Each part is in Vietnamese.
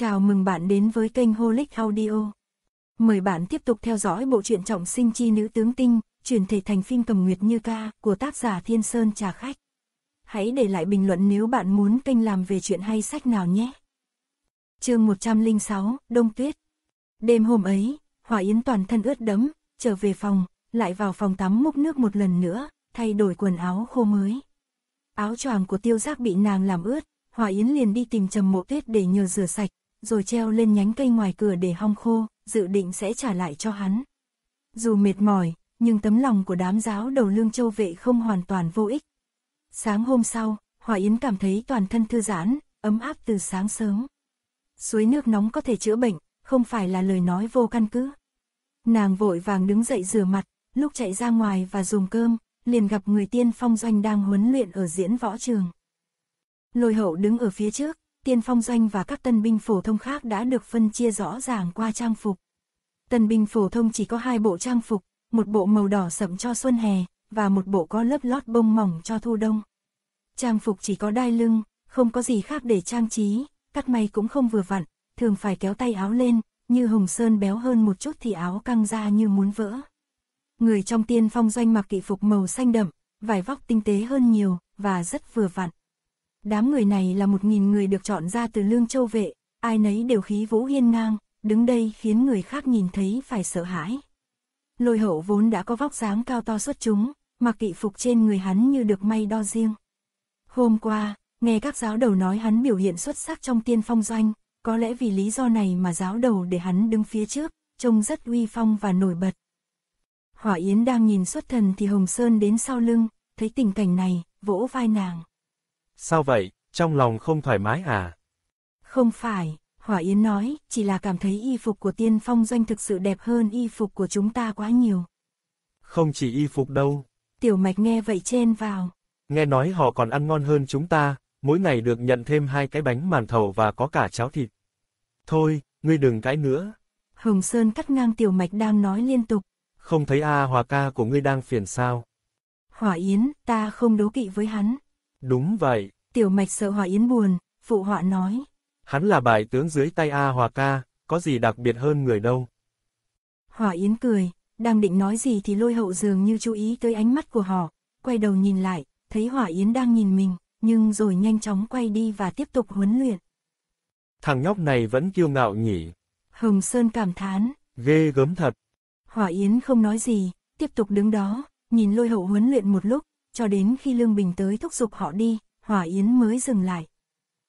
Chào mừng bạn đến với kênh Holic Audio. Mời bạn tiếp tục theo dõi bộ truyện trọng sinh chi nữ tướng tinh, chuyển thể thành phim cầm nguyệt như ca của tác giả Thiên Sơn Trà Khách. Hãy để lại bình luận nếu bạn muốn kênh làm về chuyện hay sách nào nhé. chương 106, Đông Tuyết. Đêm hôm ấy, Hòa Yến toàn thân ướt đẫm, trở về phòng, lại vào phòng tắm múc nước một lần nữa, thay đổi quần áo khô mới. Áo choàng của tiêu giác bị nàng làm ướt, Hòa Yến liền đi tìm Trầm Mộ Tuyết để nhờ rửa sạch, rồi treo lên nhánh cây ngoài cửa để hong khô, dự định sẽ trả lại cho hắn. Dù mệt mỏi, nhưng tấm lòng của đám giáo đầu lương châu vệ không hoàn toàn vô ích. Sáng hôm sau, Hòa Yến cảm thấy toàn thân thư giãn, ấm áp từ sáng sớm. Suối nước nóng có thể chữa bệnh, không phải là lời nói vô căn cứ. Nàng vội vàng đứng dậy rửa mặt, lúc chạy ra ngoài và dùng cơm, liền gặp người tiên phong doanh đang huấn luyện ở diễn võ trường. Lôi hậu đứng ở phía trước, tiên phong doanh và các tân binh phổ thông khác đã được phân chia rõ ràng qua trang phục. Tân binh phổ thông chỉ có hai bộ trang phục, một bộ màu đỏ sậm cho xuân hè, và một bộ có lớp lót bông mỏng cho thu đông. Trang phục chỉ có đai lưng, không có gì khác để trang trí, cắt may cũng không vừa vặn, thường phải kéo tay áo lên, như Hồng Sơn béo hơn một chút thì áo căng ra như muốn vỡ. Người trong tiên phong doanh mặc kỵ phục màu xanh đậm, vải vóc tinh tế hơn nhiều, và rất vừa vặn. Đám người này là một nghìn người được chọn ra từ lương châu vệ, ai nấy đều khí vũ hiên ngang, đứng đây khiến người khác nhìn thấy phải sợ hãi. Lôi hậu vốn đã có vóc dáng cao to xuất chúng, mặc kỵ phục trên người hắn như được may đo riêng. Hôm qua, nghe các giáo đầu nói hắn biểu hiện xuất sắc trong tiên phong doanh, có lẽ vì lý do này mà giáo đầu để hắn đứng phía trước, trông rất uy phong và nổi bật. Hỏa Yến đang nhìn xuất thần thì Hồng Sơn đến sau lưng, thấy tình cảnh này, vỗ vai nàng. Sao vậy, trong lòng không thoải mái à? Không phải, Hỏa Yến nói, chỉ là cảm thấy y phục của tiên phong doanh thực sự đẹp hơn y phục của chúng ta quá nhiều. Không chỉ y phục đâu. Tiểu mạch nghe vậy trên vào. Nghe nói họ còn ăn ngon hơn chúng ta, mỗi ngày được nhận thêm hai cái bánh màn thầu và có cả cháo thịt. Thôi, ngươi đừng cãi nữa. Hồng Sơn cắt ngang tiểu mạch đang nói liên tục. Không thấy A Hòa ca của ngươi đang phiền sao? Hỏa Yến, ta không đấu kỵ với hắn, Đúng vậy. Tiểu mạch sợ Hòa Yến buồn, phụ họa nói. Hắn là bại tướng dưới tay A Hòa ca, có gì đặc biệt hơn người đâu. Hòa Yến cười, đang định nói gì thì lôi hậu dường như chú ý tới ánh mắt của họ, quay đầu nhìn lại, thấy Hòa Yến đang nhìn mình, nhưng rồi nhanh chóng quay đi và tiếp tục huấn luyện. Thằng nhóc này vẫn kiêu ngạo nhỉ. Hồng Sơn cảm thán. Ghê gớm thật. hỏa Yến không nói gì, tiếp tục đứng đó, nhìn lôi hậu huấn luyện một lúc, cho đến khi Lương Bình tới thúc giục họ đi, Hỏa Yến mới dừng lại.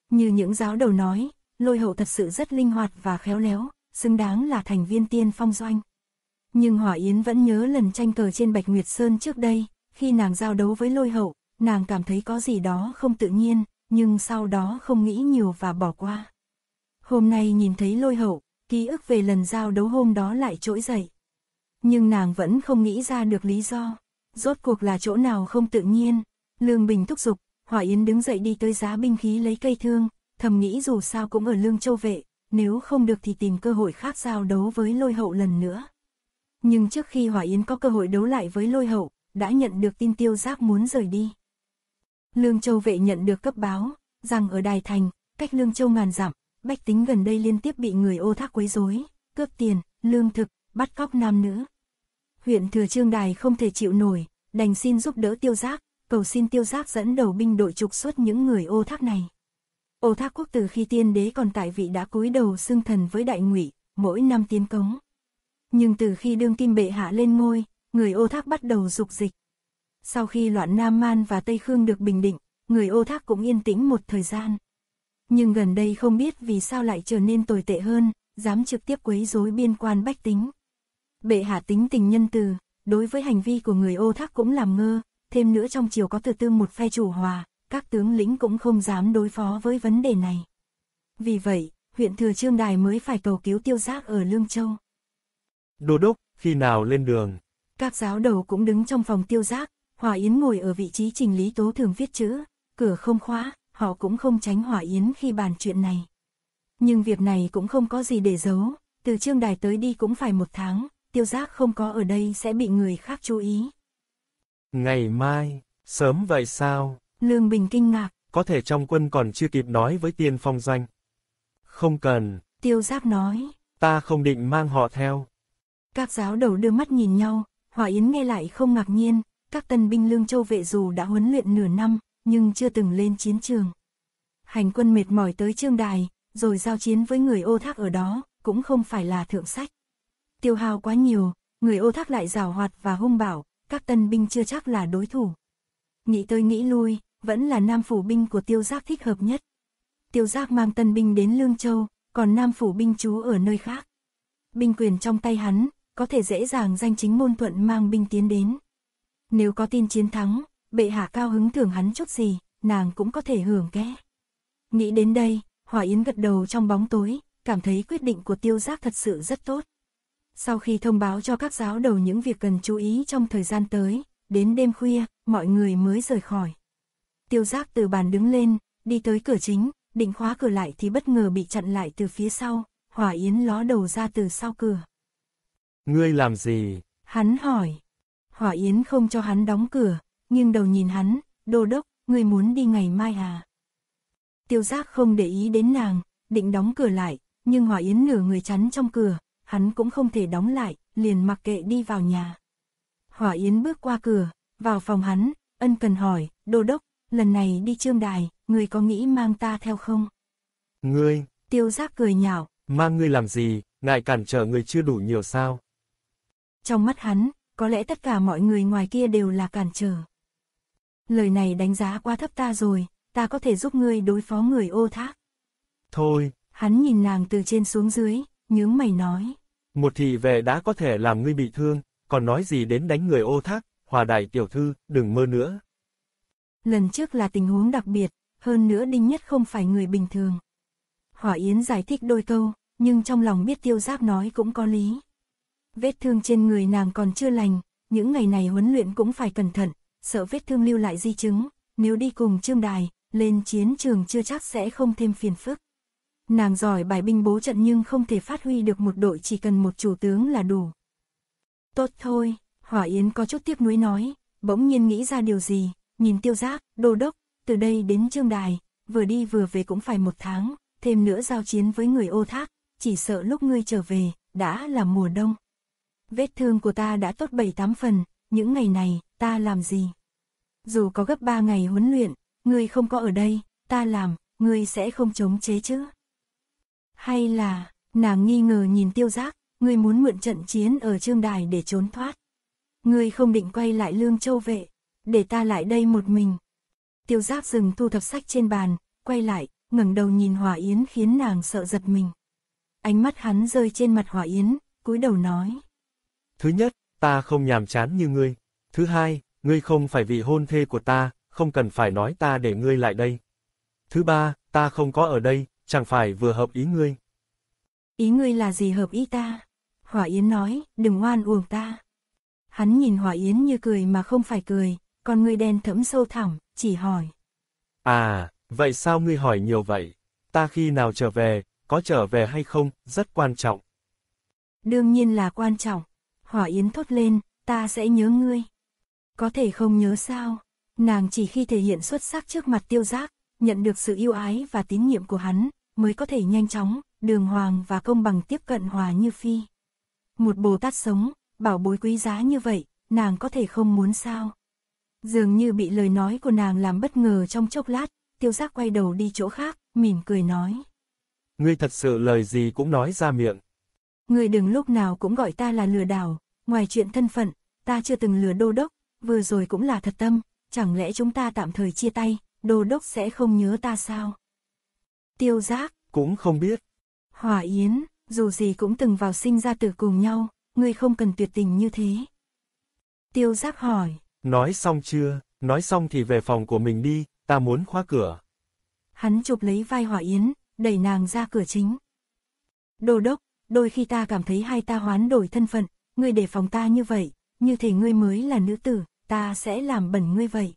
Như những giáo đầu nói, lôi hậu thật sự rất linh hoạt và khéo léo, xứng đáng là thành viên tiên phong doanh. Nhưng Hỏa Yến vẫn nhớ lần tranh cờ trên Bạch Nguyệt Sơn trước đây, khi nàng giao đấu với lôi hậu, nàng cảm thấy có gì đó không tự nhiên, nhưng sau đó không nghĩ nhiều và bỏ qua. Hôm nay nhìn thấy lôi hậu, ký ức về lần giao đấu hôm đó lại trỗi dậy. Nhưng nàng vẫn không nghĩ ra được lý do. Rốt cuộc là chỗ nào không tự nhiên, Lương Bình thúc giục, Hỏa Yến đứng dậy đi tới giá binh khí lấy cây thương, thầm nghĩ dù sao cũng ở Lương Châu Vệ, nếu không được thì tìm cơ hội khác giao đấu với lôi hậu lần nữa. Nhưng trước khi Hỏa Yến có cơ hội đấu lại với lôi hậu, đã nhận được tin tiêu giác muốn rời đi. Lương Châu Vệ nhận được cấp báo, rằng ở Đài Thành, cách Lương Châu ngàn dặm, bách tính gần đây liên tiếp bị người ô thác quấy rối, cướp tiền, lương thực, bắt cóc nam nữ, huyện Thừa Trương Đài không thể chịu nổi, đành xin giúp đỡ tiêu giác, cầu xin tiêu giác dẫn đầu binh đội trục xuất những người ô thác này. Ô thác quốc từ khi tiên đế còn tại vị đã cúi đầu xưng thần với đại ngụy, mỗi năm tiến cống. Nhưng từ khi đương kim bệ hạ lên ngôi, người ô thác bắt đầu dục dịch. Sau khi loạn Nam Man và Tây Khương được bình định, người ô thác cũng yên tĩnh một thời gian. Nhưng gần đây không biết vì sao lại trở nên tồi tệ hơn, dám trực tiếp quấy rối biên quan bách tính. Bệ hạ tính tình nhân từ, đối với hành vi của người ô thác cũng làm ngơ, thêm nữa trong chiều có từ tư một phe chủ hòa, các tướng lĩnh cũng không dám đối phó với vấn đề này. Vì vậy, huyện Thừa Trương Đài mới phải cầu cứu tiêu giác ở Lương Châu. Đô đốc, khi nào lên đường? Các giáo đầu cũng đứng trong phòng tiêu giác, Hòa Yến ngồi ở vị trí trình lý tố thường viết chữ, cửa không khóa, họ cũng không tránh Hòa Yến khi bàn chuyện này. Nhưng việc này cũng không có gì để giấu, từ Trương Đài tới đi cũng phải một tháng, tiêu giác không có ở đây sẽ bị người khác chú ý. Ngày mai, sớm vậy sao? Lương Bình kinh ngạc. Có thể trong quân còn chưa kịp nói với Tiên phong doanh. Không cần. Tiêu Giáp nói. Ta không định mang họ theo. Các giáo đầu đưa mắt nhìn nhau, Hòa Yến nghe lại không ngạc nhiên, các tân binh Lương Châu vệ dù đã huấn luyện nửa năm, nhưng chưa từng lên chiến trường. Hành quân mệt mỏi tới trương đài, rồi giao chiến với người ô thác ở đó, cũng không phải là thượng sách tiêu hao quá nhiều, người ô thác lại rào hoạt và hung bảo, các tân binh chưa chắc là đối thủ. Nghĩ tới nghĩ lui, vẫn là nam phủ binh của tiêu giác thích hợp nhất. Tiêu giác mang tân binh đến Lương Châu, còn nam phủ binh chú ở nơi khác. Binh quyền trong tay hắn, có thể dễ dàng danh chính môn thuận mang binh tiến đến. Nếu có tin chiến thắng, bệ hạ cao hứng thưởng hắn chút gì, nàng cũng có thể hưởng kẽ Nghĩ đến đây, Hòa Yến gật đầu trong bóng tối, cảm thấy quyết định của tiêu giác thật sự rất tốt. Sau khi thông báo cho các giáo đầu những việc cần chú ý trong thời gian tới, đến đêm khuya, mọi người mới rời khỏi. Tiêu giác từ bàn đứng lên, đi tới cửa chính, định khóa cửa lại thì bất ngờ bị chặn lại từ phía sau, hỏa yến ló đầu ra từ sau cửa. Ngươi làm gì? Hắn hỏi. Hỏa yến không cho hắn đóng cửa, nhưng đầu nhìn hắn, đô đốc, ngươi muốn đi ngày mai à? Tiêu giác không để ý đến nàng, định đóng cửa lại, nhưng hỏa yến nửa người chắn trong cửa, hắn cũng không thể đóng lại, liền mặc kệ đi vào nhà. Hỏa Yến bước qua cửa, vào phòng hắn, ân cần hỏi, đô đốc, lần này đi trương đài, người có nghĩ mang ta theo không? Ngươi! Tiêu giác cười nhạo. Mang ngươi làm gì, ngại cản trở người chưa đủ nhiều sao? Trong mắt hắn, có lẽ tất cả mọi người ngoài kia đều là cản trở. Lời này đánh giá quá thấp ta rồi, ta có thể giúp ngươi đối phó người ô thác. Thôi! Hắn nhìn nàng từ trên xuống dưới, nhướng mày nói. Một thị vệ đã có thể làm ngươi bị thương, còn nói gì đến đánh người ô thác, hòa đại tiểu thư, đừng mơ nữa. Lần trước là tình huống đặc biệt, hơn nữa Đinh Nhất không phải người bình thường. Hỏa Yến giải thích đôi câu, nhưng trong lòng biết tiêu giác nói cũng có lý. Vết thương trên người nàng còn chưa lành, những ngày này huấn luyện cũng phải cẩn thận, sợ vết thương lưu lại di chứng, nếu đi cùng trương đài, lên chiến trường chưa chắc sẽ không thêm phiền phức. Nàng giỏi bài binh bố trận nhưng không thể phát huy được một đội chỉ cần một chủ tướng là đủ. Tốt thôi, Hỏa Yến có chút tiếc nuối nói, bỗng nhiên nghĩ ra điều gì, nhìn tiêu giác, đô đốc, từ đây đến trương đài, vừa đi vừa về cũng phải một tháng, thêm nữa giao chiến với người ô thác, chỉ sợ lúc ngươi trở về, đã là mùa đông. Vết thương của ta đã tốt bảy tám phần, những ngày này, ta làm gì? Dù có gấp ba ngày huấn luyện, ngươi không có ở đây, ta làm, ngươi sẽ không chống chế chứ? Hay là, nàng nghi ngờ nhìn tiêu giác, ngươi muốn mượn trận chiến ở trương đài để trốn thoát. Ngươi không định quay lại lương châu vệ, để ta lại đây một mình. Tiêu giác dừng thu thập sách trên bàn, quay lại, ngẩng đầu nhìn hỏa Yến khiến nàng sợ giật mình. Ánh mắt hắn rơi trên mặt hỏa Yến, cúi đầu nói. Thứ nhất, ta không nhàm chán như ngươi. Thứ hai, ngươi không phải vị hôn thê của ta, không cần phải nói ta để ngươi lại đây. Thứ ba, ta không có ở đây, chẳng phải vừa hợp ý ngươi. Ý ngươi là gì hợp ý ta? Hỏa Yến nói, đừng oan uổng ta. Hắn nhìn Hỏa Yến như cười mà không phải cười, còn ngươi đen thẫm sâu thẳm, chỉ hỏi. À, vậy sao ngươi hỏi nhiều vậy? Ta khi nào trở về, có trở về hay không, rất quan trọng. Đương nhiên là quan trọng. Hỏa Yến thốt lên, ta sẽ nhớ ngươi. Có thể không nhớ sao? Nàng chỉ khi thể hiện xuất sắc trước mặt tiêu giác, nhận được sự yêu ái và tín nhiệm của hắn, mới có thể nhanh chóng, đường hoàng và công bằng tiếp cận Hòa Như Phi. Một Bồ Tát sống, bảo bối quý giá như vậy, nàng có thể không muốn sao. Dường như bị lời nói của nàng làm bất ngờ trong chốc lát, tiêu giác quay đầu đi chỗ khác, mỉm cười nói. Ngươi thật sự lời gì cũng nói ra miệng. Ngươi đừng lúc nào cũng gọi ta là lừa đảo, ngoài chuyện thân phận, ta chưa từng lừa đô đốc, vừa rồi cũng là thật tâm, chẳng lẽ chúng ta tạm thời chia tay, đô đốc sẽ không nhớ ta sao? tiêu giác. Cũng không biết. Hỏa Yến, dù gì cũng từng vào sinh ra tử cùng nhau, ngươi không cần tuyệt tình như thế. Tiêu giác hỏi. Nói xong chưa, nói xong thì về phòng của mình đi, ta muốn khóa cửa. Hắn chụp lấy vai Hỏa Yến, đẩy nàng ra cửa chính. Đồ đốc, đôi khi ta cảm thấy hai ta hoán đổi thân phận, ngươi để phòng ta như vậy, như thể ngươi mới là nữ tử, ta sẽ làm bẩn ngươi vậy.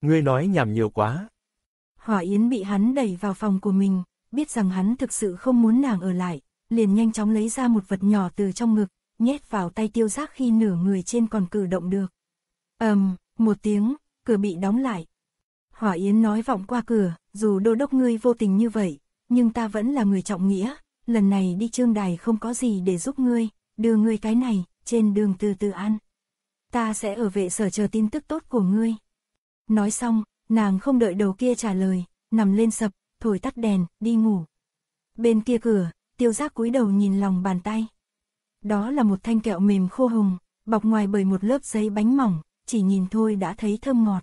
Ngươi nói nhảm nhiều quá, Hỏa Yến bị hắn đẩy vào phòng của mình, biết rằng hắn thực sự không muốn nàng ở lại, liền nhanh chóng lấy ra một vật nhỏ từ trong ngực, nhét vào tay tiêu giác khi nửa người trên còn cử động được. ầm, um, một tiếng, cửa bị đóng lại. Hỏa Yến nói vọng qua cửa, dù đô đốc ngươi vô tình như vậy, nhưng ta vẫn là người trọng nghĩa, lần này đi trương đài không có gì để giúp ngươi, đưa ngươi cái này, trên đường từ từ ăn. Ta sẽ ở vệ sở chờ tin tức tốt của ngươi. Nói xong, Nàng không đợi đầu kia trả lời, nằm lên sập, thổi tắt đèn, đi ngủ. Bên kia cửa, tiêu giác cúi đầu nhìn lòng bàn tay. Đó là một thanh kẹo mềm khô hùng, bọc ngoài bởi một lớp giấy bánh mỏng, chỉ nhìn thôi đã thấy thơm ngọt.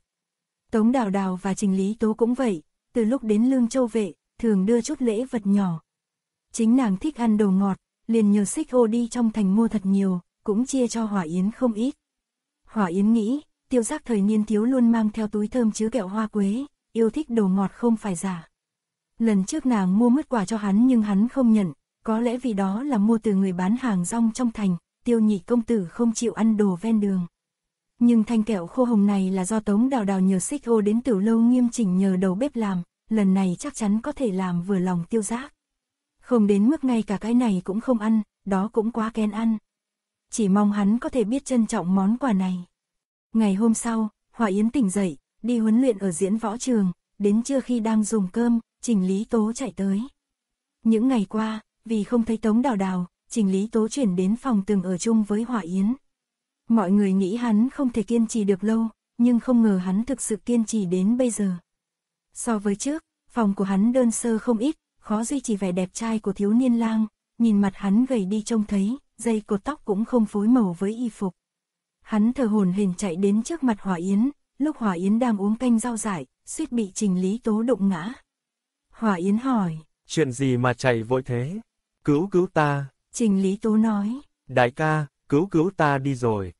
Tống Đào Đào và Trình Lý Tố cũng vậy, từ lúc đến Lương Châu Vệ, thường đưa chút lễ vật nhỏ. Chính nàng thích ăn đồ ngọt, liền nhờ xích ô đi trong thành mua thật nhiều, cũng chia cho Hỏa Yến không ít. Hỏa Yến nghĩ, tiêu giác thời niên thiếu luôn mang theo túi thơm chứa kẹo hoa quế, yêu thích đồ ngọt không phải giả. Lần trước nàng mua mứt quả cho hắn nhưng hắn không nhận, có lẽ vì đó là mua từ người bán hàng rong trong thành, tiêu nhị công tử không chịu ăn đồ ven đường. Nhưng thanh kẹo khô hồng này là do tống đào đào nhờ xích hô đến tiểu lâu nghiêm chỉnh nhờ đầu bếp làm, lần này chắc chắn có thể làm vừa lòng tiêu giác. Không đến mức ngay cả cái này cũng không ăn, đó cũng quá kén ăn. Chỉ mong hắn có thể biết trân trọng món quà này. Ngày hôm sau, Hòa Yến tỉnh dậy, đi huấn luyện ở diễn võ trường, đến trưa khi đang dùng cơm, Trình Lý Tố chạy tới. Những ngày qua, vì không thấy Tống Đào Đào, Trình Lý Tố chuyển đến phòng từng ở chung với Hòa Yến. Mọi người nghĩ hắn không thể kiên trì được lâu, nhưng không ngờ hắn thực sự kiên trì đến bây giờ. So với trước, phòng của hắn đơn sơ không ít, khó duy trì vẻ đẹp trai của thiếu niên lang, nhìn mặt hắn gầy đi trông thấy, dây cột tóc cũng không phối màu với y phục. Hắn thờ hồn hển chạy đến trước mặt Hòa Yến, lúc Hòa Yến đang uống canh rau dại, suýt bị Trình Lý Tố đụng ngã. Hòa Yến hỏi. Chuyện gì mà chạy vội thế? Cứu cứu ta. Trình Lý Tố nói. Đại ca, cứu cứu ta đi rồi.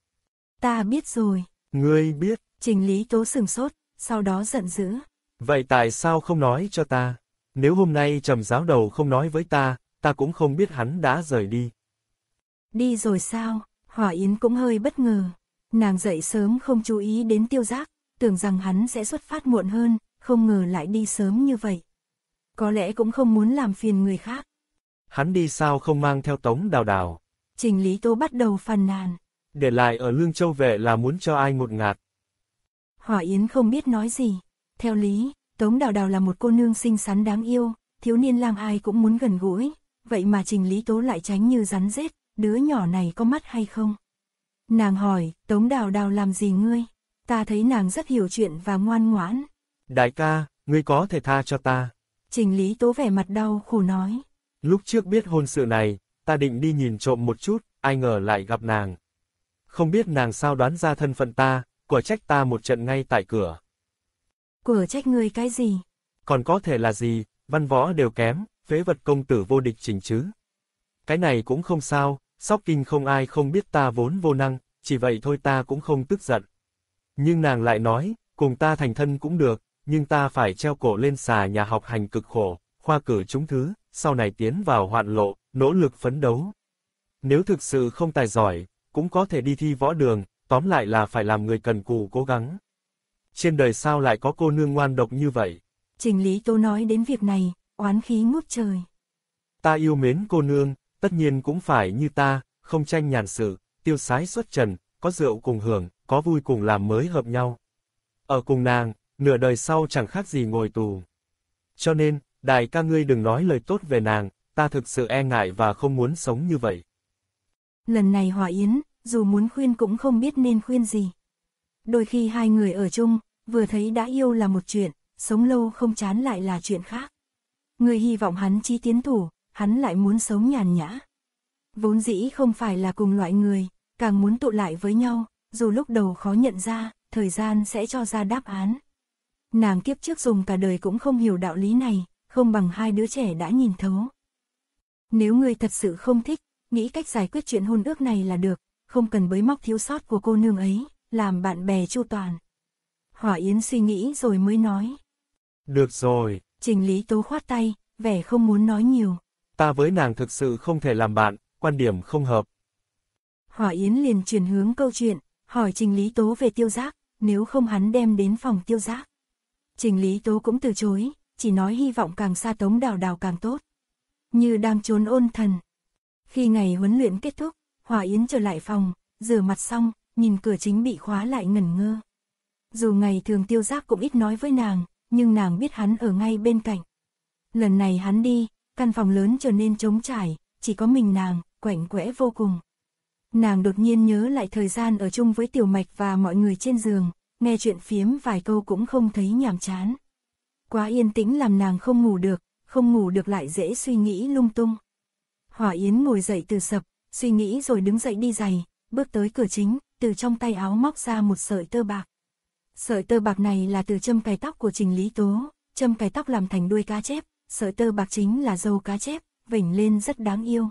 Ta biết rồi. Ngươi biết. Trình Lý Tố sừng sốt, sau đó giận dữ. Vậy tại sao không nói cho ta? Nếu hôm nay trầm giáo đầu không nói với ta, ta cũng không biết hắn đã rời đi. Đi rồi sao? Hỏa Yến cũng hơi bất ngờ. Nàng dậy sớm không chú ý đến tiêu giác, tưởng rằng hắn sẽ xuất phát muộn hơn, không ngờ lại đi sớm như vậy. Có lẽ cũng không muốn làm phiền người khác. Hắn đi sao không mang theo tống đào đào? Trình Lý Tố bắt đầu phàn nàn. Để lại ở Lương Châu vệ là muốn cho ai ngột ngạt. Hỏa Yến không biết nói gì. Theo Lý, Tống Đào Đào là một cô nương xinh xắn đáng yêu, thiếu niên làm ai cũng muốn gần gũi. Vậy mà Trình Lý Tố lại tránh như rắn rết, đứa nhỏ này có mắt hay không? Nàng hỏi, Tống Đào Đào làm gì ngươi? Ta thấy nàng rất hiểu chuyện và ngoan ngoãn. Đại ca, ngươi có thể tha cho ta. Trình Lý Tố vẻ mặt đau khổ nói. Lúc trước biết hôn sự này, ta định đi nhìn trộm một chút, ai ngờ lại gặp nàng. Không biết nàng sao đoán ra thân phận ta, của trách ta một trận ngay tại cửa. Của trách ngươi cái gì? Còn có thể là gì, văn võ đều kém, phế vật công tử vô địch trình chứ. Cái này cũng không sao, Sóc kinh không ai không biết ta vốn vô năng, chỉ vậy thôi ta cũng không tức giận. Nhưng nàng lại nói, cùng ta thành thân cũng được, nhưng ta phải treo cổ lên xà nhà học hành cực khổ, khoa cử chúng thứ, sau này tiến vào hoạn lộ, nỗ lực phấn đấu. Nếu thực sự không tài giỏi, cũng có thể đi thi võ đường, tóm lại là phải làm người cần cù cố gắng. Trên đời sao lại có cô nương ngoan độc như vậy? Trình Lý Tô nói đến việc này, oán khí ngút trời. Ta yêu mến cô nương, tất nhiên cũng phải như ta, không tranh nhàn sự, tiêu sái xuất trần, có rượu cùng hưởng, có vui cùng làm mới hợp nhau. Ở cùng nàng, nửa đời sau chẳng khác gì ngồi tù. Cho nên, đại ca ngươi đừng nói lời tốt về nàng, ta thực sự e ngại và không muốn sống như vậy. Lần này Hòa Yến, dù muốn khuyên cũng không biết nên khuyên gì. Đôi khi hai người ở chung, vừa thấy đã yêu là một chuyện, sống lâu không chán lại là chuyện khác. Người hy vọng hắn chi tiến thủ, hắn lại muốn sống nhàn nhã. Vốn dĩ không phải là cùng loại người, càng muốn tụ lại với nhau, dù lúc đầu khó nhận ra, thời gian sẽ cho ra đáp án. Nàng kiếp trước dùng cả đời cũng không hiểu đạo lý này, không bằng hai đứa trẻ đã nhìn thấu. Nếu người thật sự không thích, nghĩ cách giải quyết chuyện hôn ước này là được, không cần bới móc thiếu sót của cô nương ấy, làm bạn bè chu toàn. Hỏa Yến suy nghĩ rồi mới nói. Được rồi. Trình Lý Tố khoát tay, vẻ không muốn nói nhiều ta với nàng thực sự không thể làm bạn, quan điểm không hợp. Hỏa Yến liền chuyển hướng câu chuyện, hỏi Trình Lý Tố về tiêu giác, nếu không hắn đem đến phòng tiêu giác. Trình Lý Tố cũng từ chối, chỉ nói hy vọng càng xa tống đào đào càng tốt. Như đang trốn ôn thần. Khi ngày huấn luyện kết thúc, Hỏa Yến trở lại phòng, rửa mặt xong, nhìn cửa chính bị khóa lại ngẩn ngơ. Dù ngày thường tiêu giác cũng ít nói với nàng, nhưng nàng biết hắn ở ngay bên cạnh. Lần này hắn đi, Căn phòng lớn trở nên trống trải, chỉ có mình nàng, quạnh quẽ vô cùng. Nàng đột nhiên nhớ lại thời gian ở chung với tiểu mạch và mọi người trên giường, nghe chuyện phiếm vài câu cũng không thấy nhàm chán. Quá yên tĩnh làm nàng không ngủ được, không ngủ được lại dễ suy nghĩ lung tung. Hỏa Yến ngồi dậy từ sập, suy nghĩ rồi đứng dậy đi giày, bước tới cửa chính, từ trong tay áo móc ra một sợi tơ bạc. Sợi tơ bạc này là từ châm cài tóc của Trình Lý Tố, châm cài tóc làm thành đuôi cá chép, sợi tơ bạc chính là dâu cá chép, vểnh lên rất đáng yêu.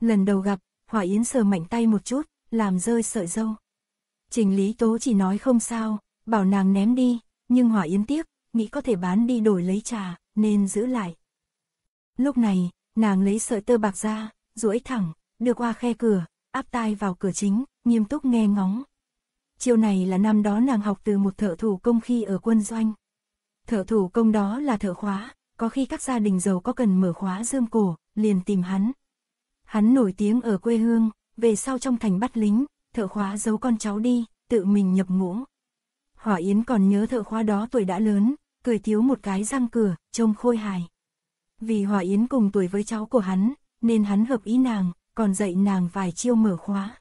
Lần đầu gặp, Hỏa Yến sờ mạnh tay một chút, làm rơi sợi dâu. Trình Lý Tố chỉ nói không sao, bảo nàng ném đi, nhưng Hỏa Yến tiếc, nghĩ có thể bán đi đổi lấy trà, nên giữ lại. Lúc này, nàng lấy sợi tơ bạc ra, duỗi thẳng, đưa qua khe cửa, áp tai vào cửa chính, nghiêm túc nghe ngóng. Chiêu này là năm đó nàng học từ một thợ thủ công khi ở quân doanh. Thợ thủ công đó là thợ khóa, có khi các gia đình giàu có cần mở khóa dương cổ, liền tìm hắn. Hắn nổi tiếng ở quê hương, về sau trong thành bắt lính, thợ khóa giấu con cháu đi, tự mình nhập ngũ. Hỏa Yến còn nhớ thợ khóa đó tuổi đã lớn, cười thiếu một cái răng cửa, trông khôi hài. Vì Hỏa Yến cùng tuổi với cháu của hắn, nên hắn hợp ý nàng, còn dạy nàng vài chiêu mở khóa.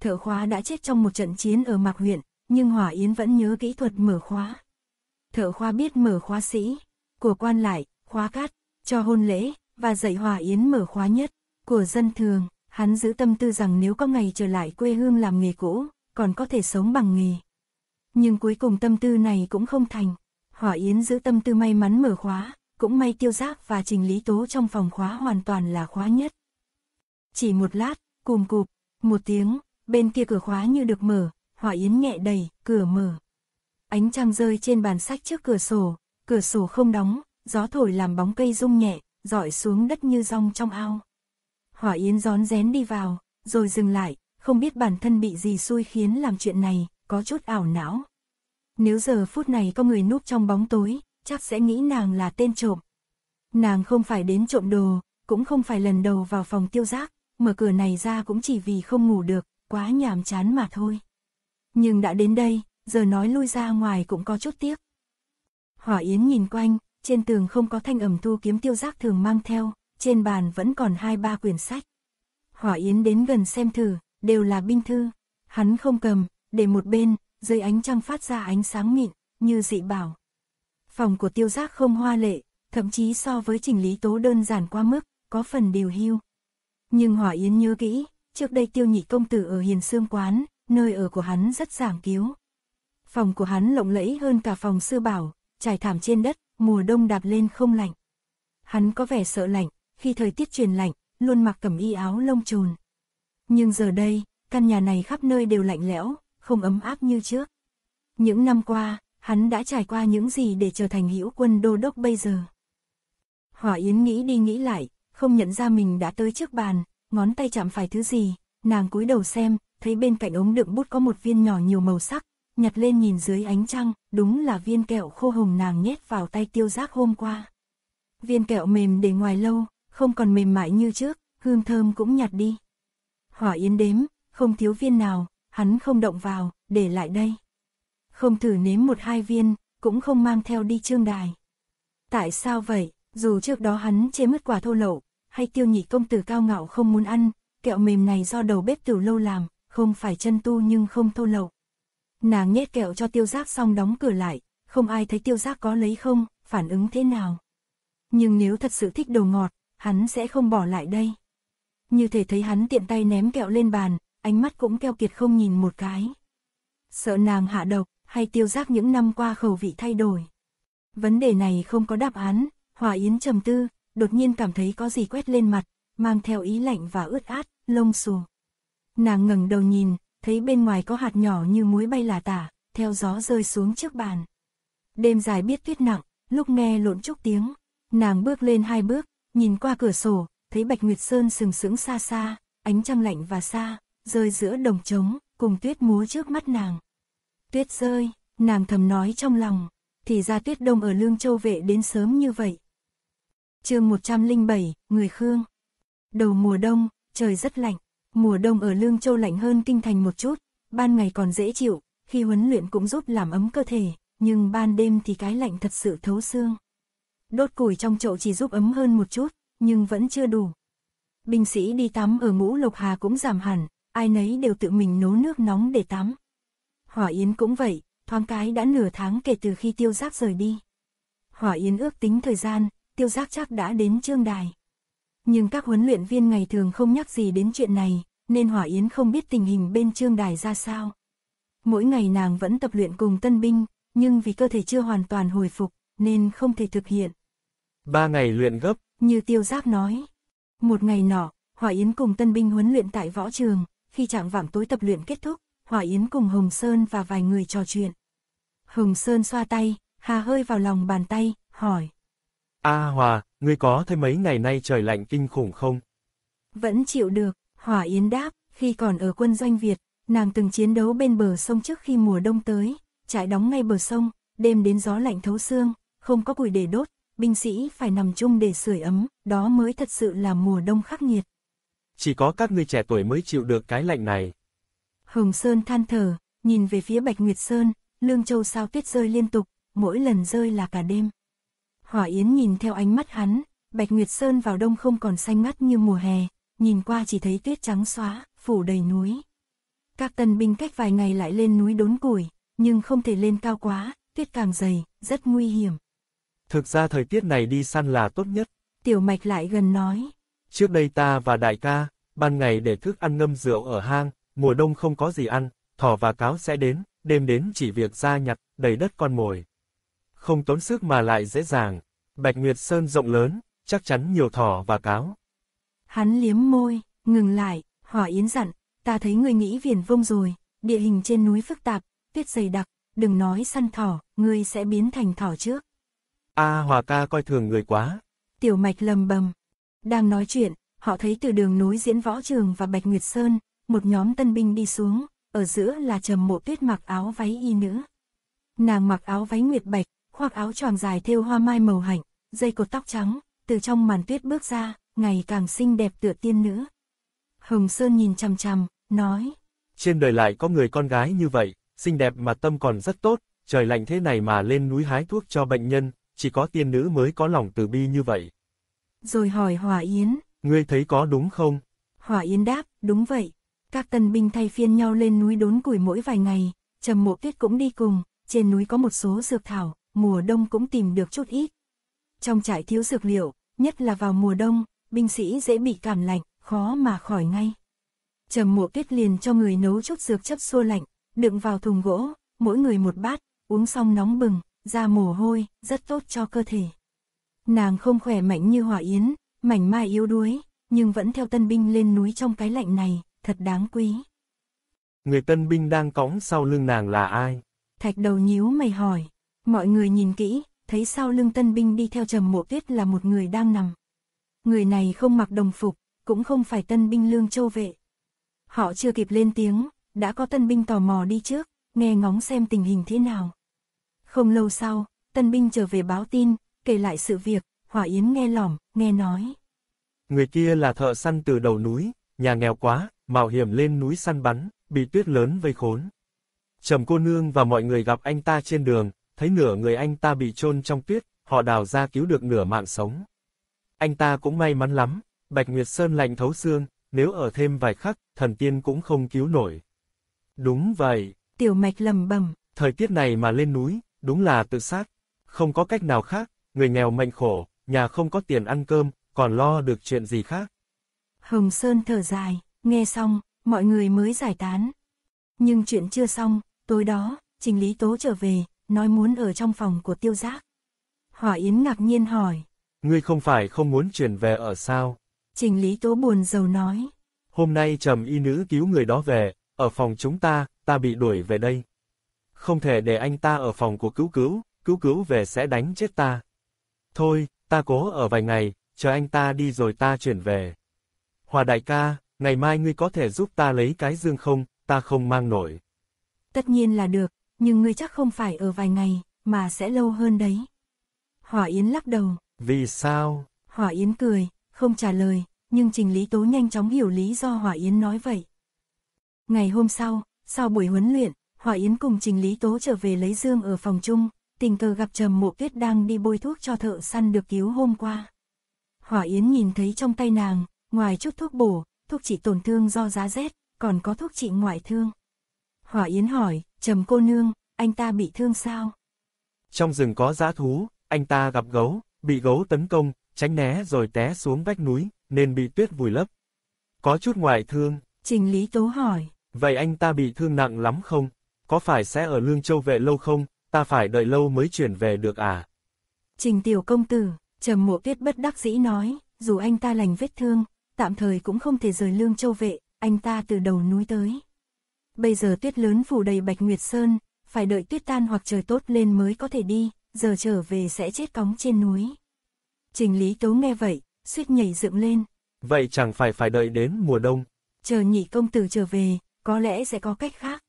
Thợ khóa đã chết trong một trận chiến ở Mạc huyện, nhưng Hỏa Yến vẫn nhớ kỹ thuật mở khóa. Thợ khóa biết mở khóa sĩ, của quan lại, khóa cát, cho hôn lễ, và dạy hòa yến mở khóa nhất, của dân thường, hắn giữ tâm tư rằng nếu có ngày trở lại quê hương làm nghề cũ, còn có thể sống bằng nghề. Nhưng cuối cùng tâm tư này cũng không thành, hòa yến giữ tâm tư may mắn mở khóa, cũng may tiêu giác và trình lý tố trong phòng khóa hoàn toàn là khóa nhất. Chỉ một lát, cùm cụp, một tiếng, bên kia cửa khóa như được mở, hòa yến nhẹ đẩy, cửa mở. Ánh trăng rơi trên bàn sách trước cửa sổ, cửa sổ không đóng, gió thổi làm bóng cây rung nhẹ, dọi xuống đất như rong trong ao. Hỏa Yến rón rén đi vào, rồi dừng lại, không biết bản thân bị gì xui khiến làm chuyện này, có chút ảo não. Nếu giờ phút này có người núp trong bóng tối, chắc sẽ nghĩ nàng là tên trộm. Nàng không phải đến trộm đồ, cũng không phải lần đầu vào phòng tiêu giác, mở cửa này ra cũng chỉ vì không ngủ được, quá nhàm chán mà thôi. Nhưng đã đến đây, giờ nói lui ra ngoài cũng có chút tiếc. Hỏa Yến nhìn quanh, trên tường không có thanh ẩm thu kiếm tiêu giác thường mang theo, trên bàn vẫn còn hai ba quyển sách. Hỏa Yến đến gần xem thử, đều là binh thư. Hắn không cầm, để một bên, dưới ánh trăng phát ra ánh sáng mịn, như dị bảo. Phòng của tiêu giác không hoa lệ, thậm chí so với trình lý tố đơn giản quá mức, có phần điều hưu. Nhưng Hỏa Yến nhớ kỹ, trước đây tiêu nhị công tử ở hiền Sương quán, nơi ở của hắn rất giảng cứu. Phòng của hắn lộng lẫy hơn cả phòng sư bảo, trải thảm trên đất, mùa đông đạp lên không lạnh. Hắn có vẻ sợ lạnh, khi thời tiết truyền lạnh, luôn mặc cẩm y áo lông trồn. Nhưng giờ đây, căn nhà này khắp nơi đều lạnh lẽo, không ấm áp như trước. Những năm qua, hắn đã trải qua những gì để trở thành hữu quân đô đốc bây giờ. Hỏa Yến nghĩ đi nghĩ lại, không nhận ra mình đã tới trước bàn, ngón tay chạm phải thứ gì, nàng cúi đầu xem, thấy bên cạnh ống đựng bút có một viên nhỏ nhiều màu sắc, nhặt lên nhìn dưới ánh trăng, đúng là viên kẹo khô hồng nàng nhét vào tay tiêu giác hôm qua. Viên kẹo mềm để ngoài lâu, không còn mềm mại như trước, hương thơm cũng nhạt đi. Hỏa yên đếm, không thiếu viên nào, hắn không động vào, để lại đây. Không thử nếm một hai viên, cũng không mang theo đi trương đài. Tại sao vậy, dù trước đó hắn chế mất quả thô lậu, hay tiêu nhị công tử cao ngạo không muốn ăn, kẹo mềm này do đầu bếp tiểu lâu làm, không phải chân tu nhưng không thô lậu. Nàng nhét kẹo cho tiêu giác xong đóng cửa lại, không ai thấy tiêu giác có lấy không, phản ứng thế nào. Nhưng nếu thật sự thích đồ ngọt, hắn sẽ không bỏ lại đây. Như thể thấy hắn tiện tay ném kẹo lên bàn, ánh mắt cũng keo kiệt không nhìn một cái. Sợ nàng hạ độc, hay tiêu giác những năm qua khẩu vị thay đổi. Vấn đề này không có đáp án, Hòa Yến trầm tư, đột nhiên cảm thấy có gì quét lên mặt, mang theo ý lạnh và ướt át, lông xù. Nàng ngẩng đầu nhìn, thấy bên ngoài có hạt nhỏ như muối bay là tả, theo gió rơi xuống trước bàn. Đêm dài biết tuyết nặng, lúc nghe lộn chút tiếng, nàng bước lên hai bước, nhìn qua cửa sổ, thấy Bạch Nguyệt Sơn sừng sững xa xa, ánh trăng lạnh và xa, rơi giữa đồng trống, cùng tuyết múa trước mắt nàng. Tuyết rơi, nàng thầm nói trong lòng, thì ra tuyết đông ở Lương Châu Vệ đến sớm như vậy. chương 107, Người Khương Đầu mùa đông, trời rất lạnh, Mùa đông ở Lương Châu lạnh hơn kinh thành một chút, ban ngày còn dễ chịu, khi huấn luyện cũng giúp làm ấm cơ thể, nhưng ban đêm thì cái lạnh thật sự thấu xương. Đốt củi trong chậu chỉ giúp ấm hơn một chút, nhưng vẫn chưa đủ. Binh sĩ đi tắm ở ngũ Lộc Hà cũng giảm hẳn, ai nấy đều tự mình nấu nước nóng để tắm. Hỏa Yến cũng vậy, thoáng cái đã nửa tháng kể từ khi tiêu giác rời đi. Hỏa Yến ước tính thời gian, tiêu giác chắc đã đến trương đài nhưng các huấn luyện viên ngày thường không nhắc gì đến chuyện này, nên Hỏa Yến không biết tình hình bên trương đài ra sao. Mỗi ngày nàng vẫn tập luyện cùng tân binh, nhưng vì cơ thể chưa hoàn toàn hồi phục, nên không thể thực hiện. Ba ngày luyện gấp. Như tiêu giáp nói. Một ngày nọ, Hỏa Yến cùng tân binh huấn luyện tại võ trường, khi trạng vảm tối tập luyện kết thúc, Hỏa Yến cùng Hồng Sơn và vài người trò chuyện. Hồng Sơn xoa tay, hà hơi vào lòng bàn tay, hỏi. A à, Hòa, Ngươi có thấy mấy ngày nay trời lạnh kinh khủng không? Vẫn chịu được, Hỏa Yến đáp, khi còn ở quân doanh Việt, nàng từng chiến đấu bên bờ sông trước khi mùa đông tới, trại đóng ngay bờ sông, đêm đến gió lạnh thấu xương, không có củi để đốt, binh sĩ phải nằm chung để sưởi ấm, đó mới thật sự là mùa đông khắc nghiệt. Chỉ có các ngươi trẻ tuổi mới chịu được cái lạnh này. Hồng Sơn than thở, nhìn về phía Bạch Nguyệt Sơn, Lương Châu sao tuyết rơi liên tục, mỗi lần rơi là cả đêm. Hỏa Yến nhìn theo ánh mắt hắn, Bạch Nguyệt Sơn vào đông không còn xanh ngắt như mùa hè, nhìn qua chỉ thấy tuyết trắng xóa, phủ đầy núi. Các tân binh cách vài ngày lại lên núi đốn củi, nhưng không thể lên cao quá, tuyết càng dày, rất nguy hiểm. Thực ra thời tiết này đi săn là tốt nhất. Tiểu Mạch lại gần nói. Trước đây ta và đại ca, ban ngày để thức ăn ngâm rượu ở hang, mùa đông không có gì ăn, thỏ và cáo sẽ đến, đêm đến chỉ việc ra nhặt, đầy đất con mồi không tốn sức mà lại dễ dàng. Bạch Nguyệt Sơn rộng lớn, chắc chắn nhiều thỏ và cáo. Hắn liếm môi, ngừng lại, hỏa yến dặn, ta thấy người nghĩ viển vông rồi, địa hình trên núi phức tạp, tuyết dày đặc, đừng nói săn thỏ, ngươi sẽ biến thành thỏ trước. A hòa ca coi thường người quá. Tiểu mạch lầm bầm. Đang nói chuyện, họ thấy từ đường núi diễn võ trường và Bạch Nguyệt Sơn, một nhóm tân binh đi xuống, ở giữa là trầm mộ tuyết mặc áo váy y nữ. Nàng mặc áo váy nguyệt bạch, khoác áo choàng dài thêu hoa mai màu hạnh, dây cột tóc trắng, từ trong màn tuyết bước ra, ngày càng xinh đẹp tựa tiên nữ. Hồng Sơn nhìn chằm chằm, nói. Trên đời lại có người con gái như vậy, xinh đẹp mà tâm còn rất tốt, trời lạnh thế này mà lên núi hái thuốc cho bệnh nhân, chỉ có tiên nữ mới có lòng từ bi như vậy. Rồi hỏi Hòa Yến. Ngươi thấy có đúng không? Hòa Yến đáp, đúng vậy. Các tân binh thay phiên nhau lên núi đốn củi mỗi vài ngày, trầm mộ tuyết cũng đi cùng, trên núi có một số dược thảo, mùa đông cũng tìm được chút ít. Trong trại thiếu dược liệu, nhất là vào mùa đông, binh sĩ dễ bị cảm lạnh, khó mà khỏi ngay. Trầm mộ tuyết liền cho người nấu chút dược chất xua lạnh, đựng vào thùng gỗ, mỗi người một bát, uống xong nóng bừng, ra mồ hôi, rất tốt cho cơ thể. Nàng không khỏe mạnh như hỏa yến, mảnh mai yếu đuối, nhưng vẫn theo tân binh lên núi trong cái lạnh này, thật đáng quý. Người tân binh đang cõng sau lưng nàng là ai? Thạch đầu nhíu mày hỏi. Mọi người nhìn kỹ, thấy sau lưng tân binh đi theo trầm mộ tuyết là một người đang nằm. Người này không mặc đồng phục, cũng không phải tân binh lương châu vệ. Họ chưa kịp lên tiếng, đã có tân binh tò mò đi trước, nghe ngóng xem tình hình thế nào. Không lâu sau, tân binh trở về báo tin, kể lại sự việc, Hỏa Yến nghe lỏm, nghe nói. Người kia là thợ săn từ đầu núi, nhà nghèo quá, mạo hiểm lên núi săn bắn, bị tuyết lớn vây khốn. Trầm cô nương và mọi người gặp anh ta trên đường, thấy nửa người anh ta bị chôn trong tuyết, họ đào ra cứu được nửa mạng sống. Anh ta cũng may mắn lắm, Bạch Nguyệt Sơn lạnh thấu xương, nếu ở thêm vài khắc, thần tiên cũng không cứu nổi. Đúng vậy. Tiểu mạch lầm bầm. Thời tiết này mà lên núi, đúng là tự sát. Không có cách nào khác, người nghèo mệnh khổ, nhà không có tiền ăn cơm, còn lo được chuyện gì khác. Hồng Sơn thở dài, nghe xong, mọi người mới giải tán. Nhưng chuyện chưa xong, tối đó, Trình Lý Tố trở về, nói muốn ở trong phòng của tiêu giác. Hỏa Yến ngạc nhiên hỏi. Ngươi không phải không muốn chuyển về ở sao? Trình Lý Tố buồn rầu nói. Hôm nay trầm y nữ cứu người đó về, ở phòng chúng ta, ta bị đuổi về đây. Không thể để anh ta ở phòng của cứu cứu, cứu cứu về sẽ đánh chết ta. Thôi, ta cố ở vài ngày, chờ anh ta đi rồi ta chuyển về. Hòa đại ca, ngày mai ngươi có thể giúp ta lấy cái dương không, ta không mang nổi. Tất nhiên là được, nhưng ngươi chắc không phải ở vài ngày, mà sẽ lâu hơn đấy. Hỏa Yến lắc đầu. Vì sao? Hỏa Yến cười, không trả lời, nhưng Trình Lý Tố nhanh chóng hiểu lý do Hỏa Yến nói vậy. Ngày hôm sau, sau buổi huấn luyện, Hỏa Yến cùng Trình Lý Tố trở về lấy Dương ở phòng chung, tình cờ gặp Trầm Mộ Tuyết đang đi bôi thuốc cho thợ săn được cứu hôm qua. Hỏa Yến nhìn thấy trong tay nàng, ngoài chút thuốc bổ, thuốc trị tổn thương do giá rét, còn có thuốc trị ngoại thương. Hỏa Yến hỏi, Trầm cô nương, anh ta bị thương sao? Trong rừng có dã thú, anh ta gặp gấu, bị gấu tấn công, tránh né rồi té xuống vách núi, nên bị tuyết vùi lấp. Có chút ngoại thương. Trình Lý Tố hỏi. Vậy anh ta bị thương nặng lắm không? Có phải sẽ ở Lương Châu vệ lâu không? Ta phải đợi lâu mới chuyển về được à? Trình Tiểu Công Tử, Trầm Mộ Tuyết bất đắc dĩ nói, dù anh ta lành vết thương, tạm thời cũng không thể rời Lương Châu vệ, anh ta từ đầu núi tới, bây giờ tuyết lớn phủ đầy Bạch Nguyệt Sơn, phải đợi tuyết tan hoặc trời tốt lên mới có thể đi, giờ trở về sẽ chết cóng trên núi. Trình Lý Tố nghe vậy, suýt nhảy dựng lên. Vậy chẳng phải phải đợi đến mùa đông. Chờ nhị công tử trở về, có lẽ sẽ có cách khác.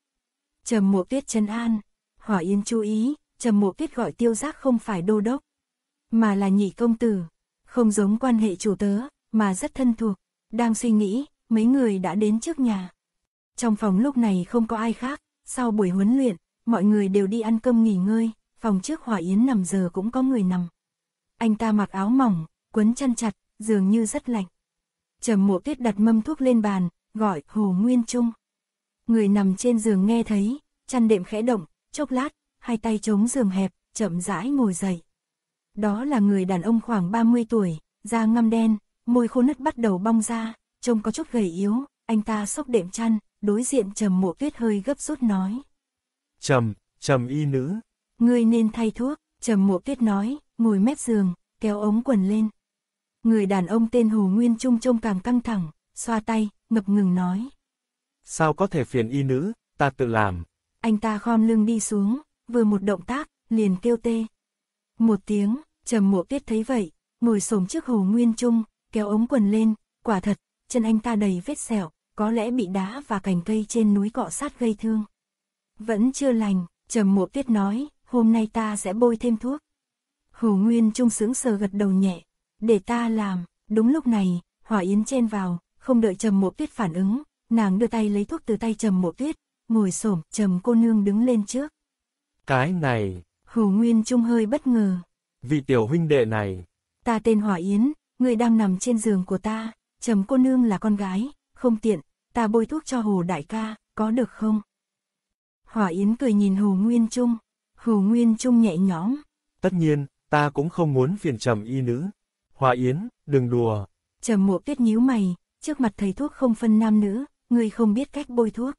Trầm mộ tuyết chân an, hỏa yên chú ý, trầm mộ tuyết gọi tiêu giác không phải đô đốc, mà là nhị công tử, không giống quan hệ chủ tớ, mà rất thân thuộc. Đang suy nghĩ, mấy người đã đến trước nhà. Trong phòng lúc này không có ai khác, sau buổi huấn luyện, mọi người đều đi ăn cơm nghỉ ngơi, phòng trước hỏa yến nằm giờ cũng có người nằm. Anh ta mặc áo mỏng, quấn chăn chặt, dường như rất lạnh. Trầm mộ tuyết đặt mâm thuốc lên bàn, gọi Hồ Nguyên Trung. Người nằm trên giường nghe thấy, chăn đệm khẽ động, chốc lát, hai tay chống giường hẹp, chậm rãi ngồi dậy. Đó là người đàn ông khoảng 30 tuổi, da ngăm đen, môi khô nứt bắt đầu bong ra, trông có chút gầy yếu, anh ta xốc đệm chăn, đối diện trầm mộ tuyết hơi gấp rút nói. Trầm, trầm y nữ. ngươi nên thay thuốc, trầm mộ tuyết nói, ngồi mép giường, kéo ống quần lên. Người đàn ông tên Hồ Nguyên Trung trông càng căng thẳng, xoa tay, ngập ngừng nói. Sao có thể phiền y nữ, ta tự làm. Anh ta khom lưng đi xuống, vừa một động tác, liền kêu tê. Một tiếng, trầm mộ tuyết thấy vậy, ngồi xổm trước Hồ Nguyên Trung, kéo ống quần lên, quả thật, chân anh ta đầy vết sẹo, có lẽ bị đá và cành cây trên núi cọ sát gây thương. Vẫn chưa lành, trầm mộ tuyết nói, hôm nay ta sẽ bôi thêm thuốc. Hồ Nguyên Trung sướng sờ gật đầu nhẹ, để ta làm, đúng lúc này, Hỏa Yến chen vào, không đợi trầm mộ tuyết phản ứng, nàng đưa tay lấy thuốc từ tay trầm mộ tuyết, ngồi xổm trầm cô nương đứng lên trước. Cái này... Hồ Nguyên Trung hơi bất ngờ. Vì tiểu huynh đệ này. Ta tên Hỏa Yến, người đang nằm trên giường của ta, trầm cô nương là con gái, không tiện, ta bôi thuốc cho Hồ đại ca, có được không? Hỏa Yến cười nhìn Hồ Nguyên Trung, Hồ Nguyên Trung nhẹ nhõm. Tất nhiên, ta cũng không muốn phiền trầm y nữ. Hỏa Yến, đừng đùa. Trầm mộ tuyết nhíu mày, trước mặt thầy thuốc không phân nam nữ, ngươi không biết cách bôi thuốc.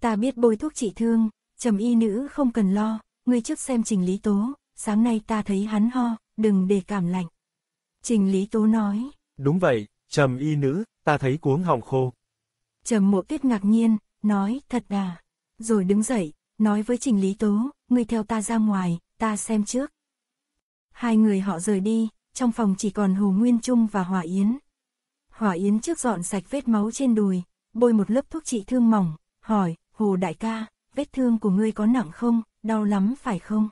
Ta biết bôi thuốc trị thương, trầm y nữ không cần lo, ngươi trước xem trình lý tố, sáng nay ta thấy hắn ho, đừng để cảm lạnh. Trình lý tố nói. Đúng vậy, trầm y nữ, ta thấy cuống họng khô. Trầm mộ tuyết ngạc nhiên, nói, thật à. Rồi đứng dậy, nói với Trình Lý Tố, ngươi theo ta ra ngoài, ta xem trước. Hai người họ rời đi, trong phòng chỉ còn Hồ Nguyên Trung và Hòa Yến. Hòa Yến trước dọn sạch vết máu trên đùi, bôi một lớp thuốc trị thương mỏng, hỏi, Hồ Đại ca, vết thương của ngươi có nặng không, đau lắm phải không?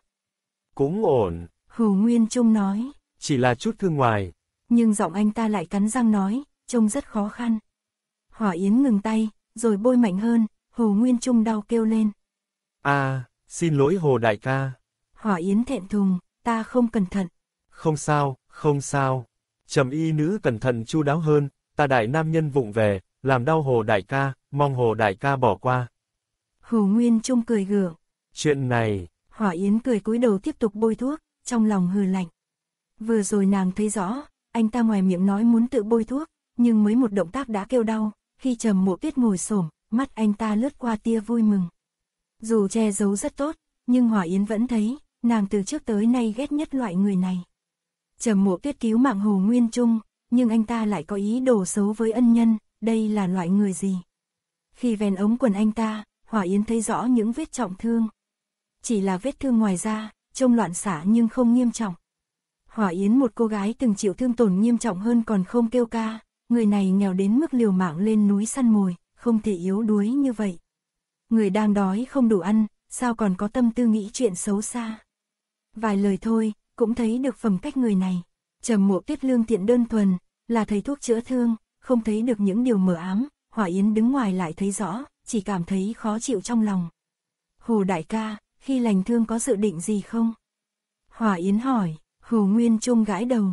Cũng ổn. Hồ Nguyên Trung nói. Chỉ là chút thương ngoài. Nhưng giọng anh ta lại cắn răng nói, trông rất khó khăn. Hỏa Yến ngừng tay, rồi bôi mạnh hơn, Hồ Nguyên Trung đau kêu lên. À, xin lỗi Hồ Đại ca. Hỏa Yến thẹn thùng, ta không cẩn thận. Không sao, không sao. Trầm y nữ cẩn thận chu đáo hơn, ta đại nam nhân vụng về, làm đau Hồ Đại ca, mong Hồ Đại ca bỏ qua. Hồ Nguyên Trung cười gượng. Chuyện này... Hỏa Yến cười cúi đầu tiếp tục bôi thuốc, trong lòng hừ lạnh. Vừa rồi nàng thấy rõ, anh ta ngoài miệng nói muốn tự bôi thuốc, nhưng mới một động tác đã kêu đau, khi trầm mộ tuyết ngồi xổm, mắt anh ta lướt qua tia vui mừng. Dù che giấu rất tốt, nhưng Hỏa Yến vẫn thấy, nàng từ trước tới nay ghét nhất loại người này. Trầm mộ tuyết cứu mạng Hồ Nguyên Trung, nhưng anh ta lại có ý đồ xấu với ân nhân, đây là loại người gì? Khi ven ống quần anh ta, Hỏa Yến thấy rõ những vết trọng thương. Chỉ là vết thương ngoài da, trông loạn xả nhưng không nghiêm trọng. Hỏa Yến một cô gái từng chịu thương tổn nghiêm trọng hơn còn không kêu ca, người này nghèo đến mức liều mạng lên núi săn mồi, không thể yếu đuối như vậy. Người đang đói không đủ ăn, sao còn có tâm tư nghĩ chuyện xấu xa. Vài lời thôi, cũng thấy được phẩm cách người này. Trầm mộ tuyết lương tiện đơn thuần, là thầy thuốc chữa thương, không thấy được những điều mờ ám, Hỏa Yến đứng ngoài lại thấy rõ, chỉ cảm thấy khó chịu trong lòng. Hồ đại ca, khi lành thương có dự định gì không? Hỏa Yến hỏi, Hồ Nguyên Trung gãi đầu.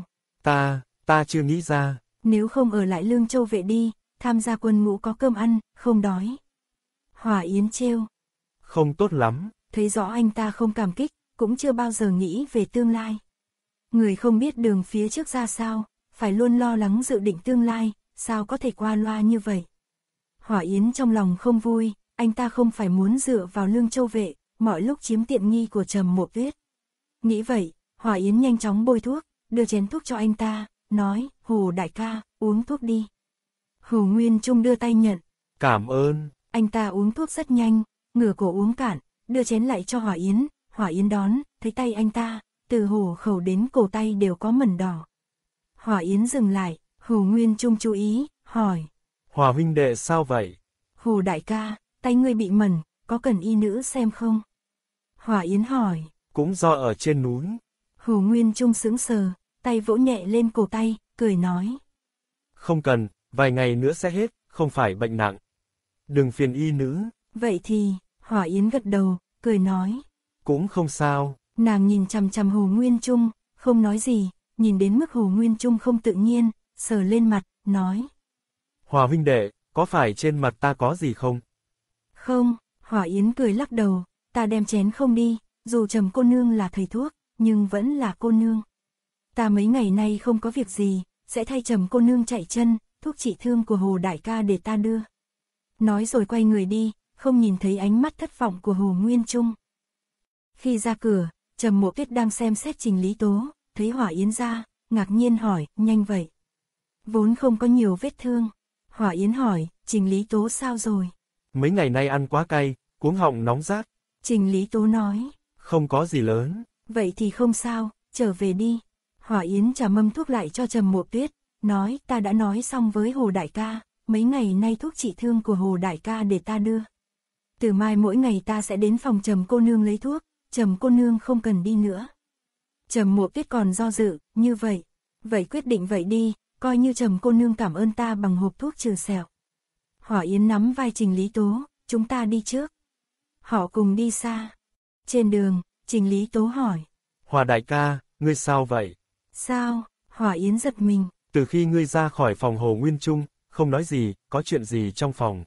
Ta, ta chưa nghĩ ra nếu không ở lại Lương Châu vệ đi, tham gia quân ngũ có cơm ăn, không đói. Hỏa Yến trêu. Không tốt lắm. Thấy rõ anh ta không cảm kích, cũng chưa bao giờ nghĩ về tương lai. Người không biết đường phía trước ra sao, phải luôn lo lắng dự định tương lai, sao có thể qua loa như vậy. Hỏa Yến trong lòng không vui, anh ta không phải muốn dựa vào lương châu vệ, mọi lúc chiếm tiện nghi của trầm một tuyết. Nghĩ vậy, Hỏa Yến nhanh chóng bôi thuốc, đưa chén thuốc cho anh ta, nói, Hồ đại ca, uống thuốc đi. Hồ Nguyên Trung đưa tay nhận. Cảm ơn. Anh ta uống thuốc rất nhanh, ngửa cổ uống cạn, đưa chén lại cho Hỏa Yến, Hỏa Yến đón, thấy tay anh ta, từ hổ khẩu đến cổ tay đều có mẩn đỏ. Hỏa Yến dừng lại, Hồ Nguyên Trung chú ý, hỏi. hỏa huynh đệ sao vậy? Hồ đại ca, tay ngươi bị mẩn, có cần y nữ xem không? hỏa Yến hỏi. Cũng do ở trên núi. Hồ Nguyên Trung sững sờ, tay vỗ nhẹ lên cổ tay, cười nói. Không cần, vài ngày nữa sẽ hết, không phải bệnh nặng. Đừng phiền y nữ. Vậy thì, Hỏa Yến gật đầu, cười nói. Cũng không sao. Nàng nhìn chằm chằm Hồ Nguyên Trung, không nói gì, nhìn đến mức Hồ Nguyên Trung không tự nhiên, sờ lên mặt, nói. Hòa huynh đệ, có phải trên mặt ta có gì không? Không, Hỏa Yến cười lắc đầu, ta đem chén không đi, dù trầm cô nương là thầy thuốc, nhưng vẫn là cô nương ta mấy ngày nay không có việc gì, sẽ thay trầm cô nương chạy chân, thuốc trị thương của Hồ Đại ca để ta đưa. Nói rồi quay người đi, không nhìn thấy ánh mắt thất vọng của Hồ Nguyên Trung. Khi ra cửa, Trầm Mộ Tuyết đang xem xét trình lý tố, thấy Hỏa Yến ra, ngạc nhiên hỏi, nhanh vậy. Vốn không có nhiều vết thương. Hỏa Yến hỏi, trình lý tố sao rồi? Mấy ngày nay ăn quá cay, cuống họng nóng rát. Trình lý tố nói. Không có gì lớn. Vậy thì không sao, trở về đi. Hỏa Yến trả mâm thuốc lại cho Trầm Mộ Tuyết, nói ta đã nói xong với Hồ Đại ca, mấy ngày nay thuốc trị thương của Hồ Đại ca để ta đưa. Từ mai mỗi ngày ta sẽ đến phòng Trầm cô nương lấy thuốc, Trầm cô nương không cần đi nữa. Trầm Mộ Tuyết còn do dự, như vậy, vậy quyết định vậy đi, coi như Trầm cô nương cảm ơn ta bằng hộp thuốc trừ sẹo. Hỏa Yến nắm vai Trình Lý Tố, chúng ta đi trước. Họ cùng đi xa. Trên đường, Trình Lý Tố hỏi. Hòa đại ca, ngươi sao vậy? Sao? Hỏa Yến giật mình. Từ khi ngươi ra khỏi phòng Hồ Nguyên Trung, không nói gì, có chuyện gì trong phòng.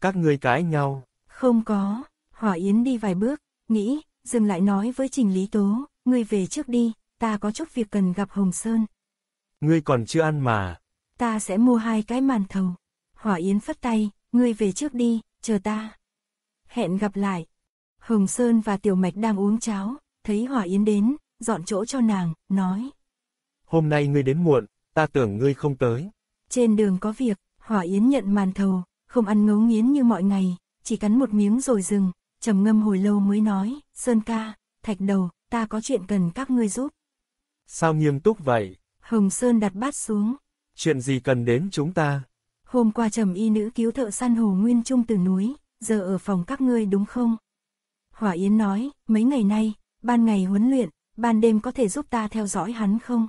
Các ngươi cãi nhau. Không có. Hỏa Yến đi vài bước, nghĩ, dừng lại nói với Trình Lý Tố, ngươi về trước đi, ta có chút việc cần gặp Hồng Sơn. Ngươi còn chưa ăn mà. Ta sẽ mua hai cái màn thầu. Hỏa Yến phất tay, ngươi về trước đi, chờ ta. Hẹn gặp lại. Hồng Sơn và Tiểu Mạch đang uống cháo, thấy Hỏa Yến đến, dọn chỗ cho nàng, nói hôm nay ngươi đến muộn, ta tưởng ngươi không tới. Trên đường có việc, Hỏa Yến nhận màn thầu, không ăn ngấu nghiến như mọi ngày, chỉ cắn một miếng rồi dừng, trầm ngâm hồi lâu mới nói, Sơn ca, thạch đầu, ta có chuyện cần các ngươi giúp. Sao nghiêm túc vậy? Hồng Sơn đặt bát xuống. Chuyện gì cần đến chúng ta? Hôm qua trầm y nữ cứu thợ săn hồ Nguyên Trung từ núi, giờ ở phòng các ngươi đúng không? Hỏa Yến nói, mấy ngày nay, ban ngày huấn luyện, ban đêm có thể giúp ta theo dõi hắn không?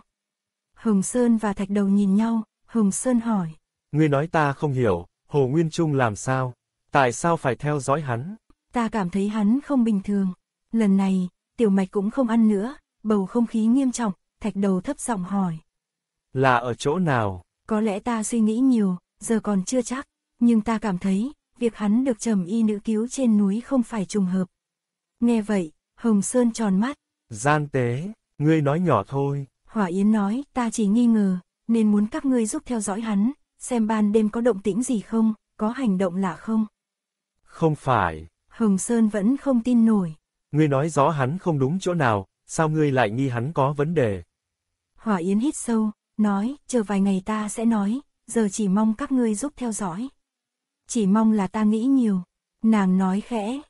Hồng Sơn và Thạch Đầu nhìn nhau, Hồng Sơn hỏi. Ngươi nói ta không hiểu, Hồ Nguyên Trung làm sao? Tại sao phải theo dõi hắn? Ta cảm thấy hắn không bình thường. Lần này, tiểu mạch cũng không ăn nữa, bầu không khí nghiêm trọng, Thạch Đầu thấp giọng hỏi. Là ở chỗ nào? Có lẽ ta suy nghĩ nhiều, giờ còn chưa chắc, nhưng ta cảm thấy, việc hắn được trầm y nữ cứu trên núi không phải trùng hợp. Nghe vậy, Hồng Sơn tròn mắt. Gian tế, ngươi nói nhỏ thôi, Hỏa Yến nói, ta chỉ nghi ngờ, nên muốn các ngươi giúp theo dõi hắn, xem ban đêm có động tĩnh gì không, có hành động lạ không. Không phải. Hồng Sơn vẫn không tin nổi. Ngươi nói rõ hắn không đúng chỗ nào, sao ngươi lại nghi hắn có vấn đề? Hỏa Yến hít sâu, nói, chờ vài ngày ta sẽ nói, giờ chỉ mong các ngươi giúp theo dõi. Chỉ mong là ta nghĩ nhiều. Nàng nói khẽ.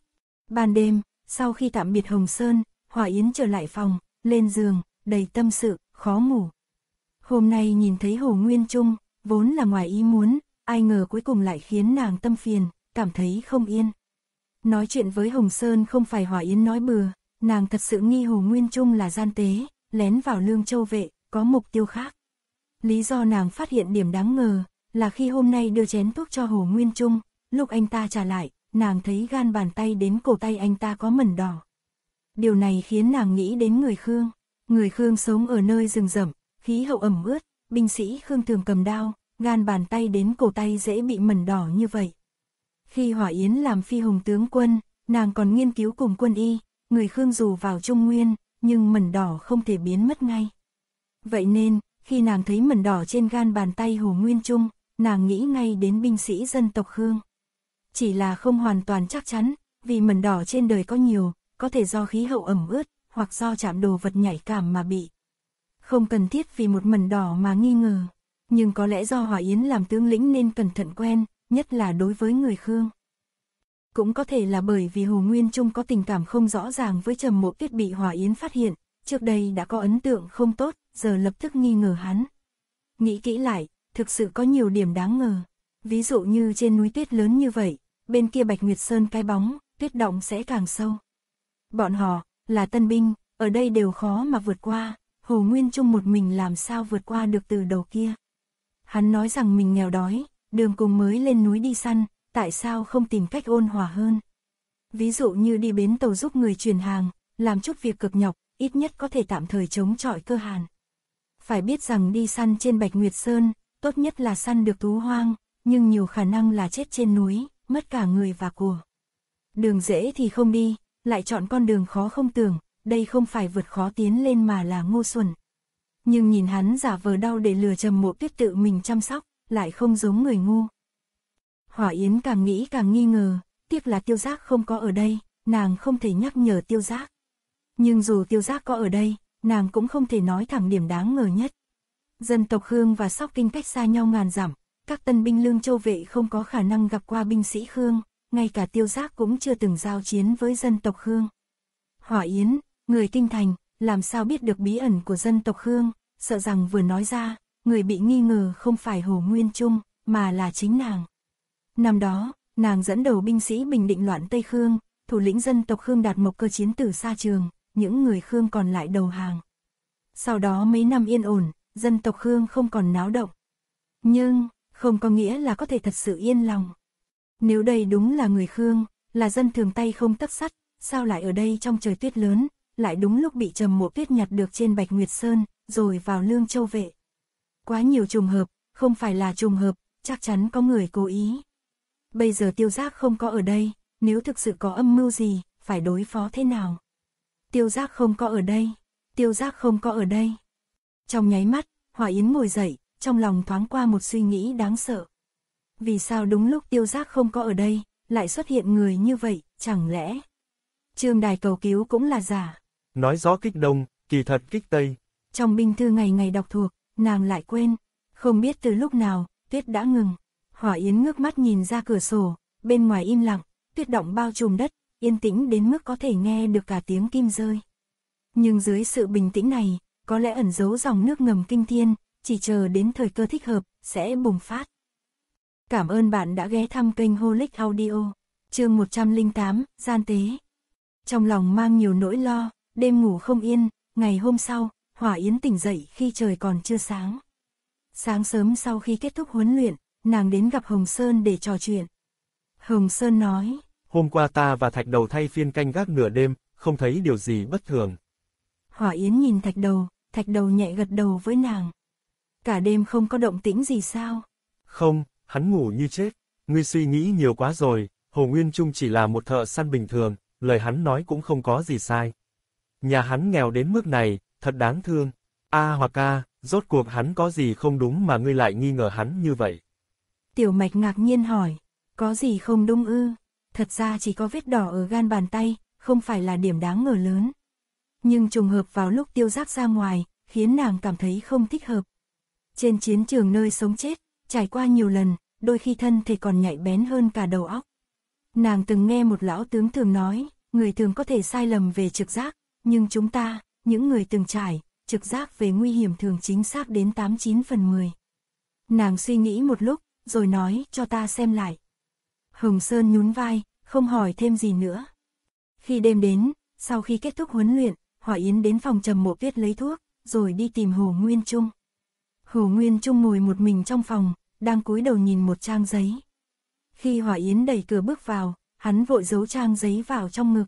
Ban đêm, sau khi tạm biệt Hồng Sơn, Hỏa Yến trở lại phòng, lên giường, đầy tâm sự khó ngủ. Hôm nay nhìn thấy Hồ Nguyên Trung, vốn là ngoài ý muốn, ai ngờ cuối cùng lại khiến nàng tâm phiền, cảm thấy không yên. Nói chuyện với Hồng Sơn không phải Hòa Yến nói bừa, nàng thật sự nghi Hồ Nguyên Trung là gian tế, lén vào lương châu vệ, có mục tiêu khác. Lý do nàng phát hiện điểm đáng ngờ, là khi hôm nay đưa chén thuốc cho Hồ Nguyên Trung, lúc anh ta trả lại, nàng thấy gan bàn tay đến cổ tay anh ta có mẩn đỏ. Điều này khiến nàng nghĩ đến người Khương. Người Khương sống ở nơi rừng rậm, khí hậu ẩm ướt, binh sĩ Khương thường cầm đao, gan bàn tay đến cổ tay dễ bị mẩn đỏ như vậy. Khi Hỏa Yến làm phi hùng tướng quân, nàng còn nghiên cứu cùng quân y, người Khương dù vào Trung Nguyên, nhưng mẩn đỏ không thể biến mất ngay. Vậy nên, khi nàng thấy mẩn đỏ trên gan bàn tay Hồ Nguyên Trung, nàng nghĩ ngay đến binh sĩ dân tộc Khương. Chỉ là không hoàn toàn chắc chắn, vì mẩn đỏ trên đời có nhiều, có thể do khí hậu ẩm ướt, hoặc do chạm đồ vật nhạy cảm mà bị. Không cần thiết vì một mẩn đỏ mà nghi ngờ, nhưng có lẽ do Hòa Yến làm tướng lĩnh nên cẩn thận quen, nhất là đối với người Khương. Cũng có thể là bởi vì Hồ Nguyên Trung có tình cảm không rõ ràng với trầm mộ tuyết bị Hòa Yến phát hiện, trước đây đã có ấn tượng không tốt, giờ lập tức nghi ngờ hắn. Nghĩ kỹ lại, thực sự có nhiều điểm đáng ngờ. Ví dụ như trên núi tuyết lớn như vậy, bên kia Bạch Nguyệt Sơn cái bóng, tuyết động sẽ càng sâu. Bọn họ, là tân binh, ở đây đều khó mà vượt qua, Hồ Nguyên Trung một mình làm sao vượt qua được từ đầu kia. Hắn nói rằng mình nghèo đói, đường cùng mới lên núi đi săn, tại sao không tìm cách ôn hòa hơn. Ví dụ như đi bến tàu giúp người chuyển hàng, làm chút việc cực nhọc, ít nhất có thể tạm thời chống chọi cơ hàn. Phải biết rằng đi săn trên Bạch Nguyệt Sơn, tốt nhất là săn được thú hoang, nhưng nhiều khả năng là chết trên núi, mất cả người và của. Đường dễ thì không đi, lại chọn con đường khó không tưởng, đây không phải vượt khó tiến lên mà là ngu xuẩn. Nhưng nhìn hắn giả vờ đau để lừa trầm mộ tuyết tự mình chăm sóc, lại không giống người ngu. Hỏa Yến càng nghĩ càng nghi ngờ, tiếc là tiêu giác không có ở đây, nàng không thể nhắc nhở tiêu giác. Nhưng dù tiêu giác có ở đây, nàng cũng không thể nói thẳng điểm đáng ngờ nhất. Dân tộc Khương và Sóc Kinh cách xa nhau ngàn dặm, các tân binh lương châu vệ không có khả năng gặp qua binh sĩ Khương, ngay cả tiêu giác cũng chưa từng giao chiến với dân tộc Khương. Hỏa Yến, người tinh thành, làm sao biết được bí ẩn của dân tộc Khương, sợ rằng vừa nói ra, người bị nghi ngờ không phải Hồ Nguyên Trung, mà là chính nàng. Năm đó, nàng dẫn đầu binh sĩ bình định loạn Tây Khương, thủ lĩnh dân tộc Khương đạt một cơ chiến tử xa trường, những người Khương còn lại đầu hàng. Sau đó mấy năm yên ổn, dân tộc Khương không còn náo động. Nhưng, không có nghĩa là có thể thật sự yên lòng. Nếu đây đúng là người Khương, là dân thường tay không tấc sắt, sao lại ở đây trong trời tuyết lớn, lại đúng lúc bị trầm mộ tuyết nhặt được trên Bạch Nguyệt Sơn, rồi vào Lương Châu Vệ. Quá nhiều trùng hợp, không phải là trùng hợp, chắc chắn có người cố ý. Bây giờ tiêu giác không có ở đây, nếu thực sự có âm mưu gì, phải đối phó thế nào? Tiêu giác không có ở đây, tiêu giác không có ở đây. Trong nháy mắt, Hòa Yến ngồi dậy, trong lòng thoáng qua một suy nghĩ đáng sợ vì sao đúng lúc tiêu giác không có ở đây, lại xuất hiện người như vậy, chẳng lẽ? Trương đài cầu cứu cũng là giả. Nói gió kích đông, kỳ thật kích tây. Trong binh thư ngày ngày đọc thuộc, nàng lại quên. Không biết từ lúc nào, tuyết đã ngừng. Hỏa Yến ngước mắt nhìn ra cửa sổ, bên ngoài im lặng, tuyết động bao trùm đất, yên tĩnh đến mức có thể nghe được cả tiếng kim rơi. Nhưng dưới sự bình tĩnh này, có lẽ ẩn giấu dòng nước ngầm kinh thiên, chỉ chờ đến thời cơ thích hợp, sẽ bùng phát. Cảm ơn bạn đã ghé thăm kênh Holic Audio. Chương 108, gian tế. Trong lòng mang nhiều nỗi lo, đêm ngủ không yên, ngày hôm sau, Hỏa Yến tỉnh dậy khi trời còn chưa sáng. Sáng sớm sau khi kết thúc huấn luyện, nàng đến gặp Hồng Sơn để trò chuyện. Hồng Sơn nói, Hôm qua ta và Thạch Đầu thay phiên canh gác nửa đêm, không thấy điều gì bất thường. Hỏa Yến nhìn Thạch Đầu, Thạch Đầu nhẹ gật đầu với nàng. Cả đêm không có động tĩnh gì sao? Không, hắn ngủ như chết. Ngươi suy nghĩ nhiều quá rồi, Hồ Nguyên Trung chỉ là một thợ săn bình thường, lời hắn nói cũng không có gì sai. Nhà hắn nghèo đến mức này, thật đáng thương. A à, hoặc A, rốt cuộc hắn có gì không đúng mà ngươi lại nghi ngờ hắn như vậy? Tiểu mạch ngạc nhiên hỏi, có gì không đúng ư? Thật ra chỉ có vết đỏ ở gan bàn tay, không phải là điểm đáng ngờ lớn. Nhưng trùng hợp vào lúc tiêu giác ra ngoài, khiến nàng cảm thấy không thích hợp. Trên chiến trường nơi sống chết, trải qua nhiều lần, đôi khi thân thể còn nhạy bén hơn cả đầu óc. Nàng từng nghe một lão tướng thường nói, người thường có thể sai lầm về trực giác, nhưng chúng ta, những người từng trải, trực giác về nguy hiểm thường chính xác đến 89 phần 10. Nàng suy nghĩ một lúc, rồi nói cho ta xem lại. Hồng Sơn nhún vai, không hỏi thêm gì nữa. Khi đêm đến, sau khi kết thúc huấn luyện, Hỏa Yến đến phòng trầm mộ viết lấy thuốc, rồi đi tìm Hồ Nguyên Trung. Hồ Nguyên Trung ngồi một mình trong phòng, đang cúi đầu nhìn một trang giấy. Khi Hỏa Yến đẩy cửa bước vào, hắn vội giấu trang giấy vào trong ngực.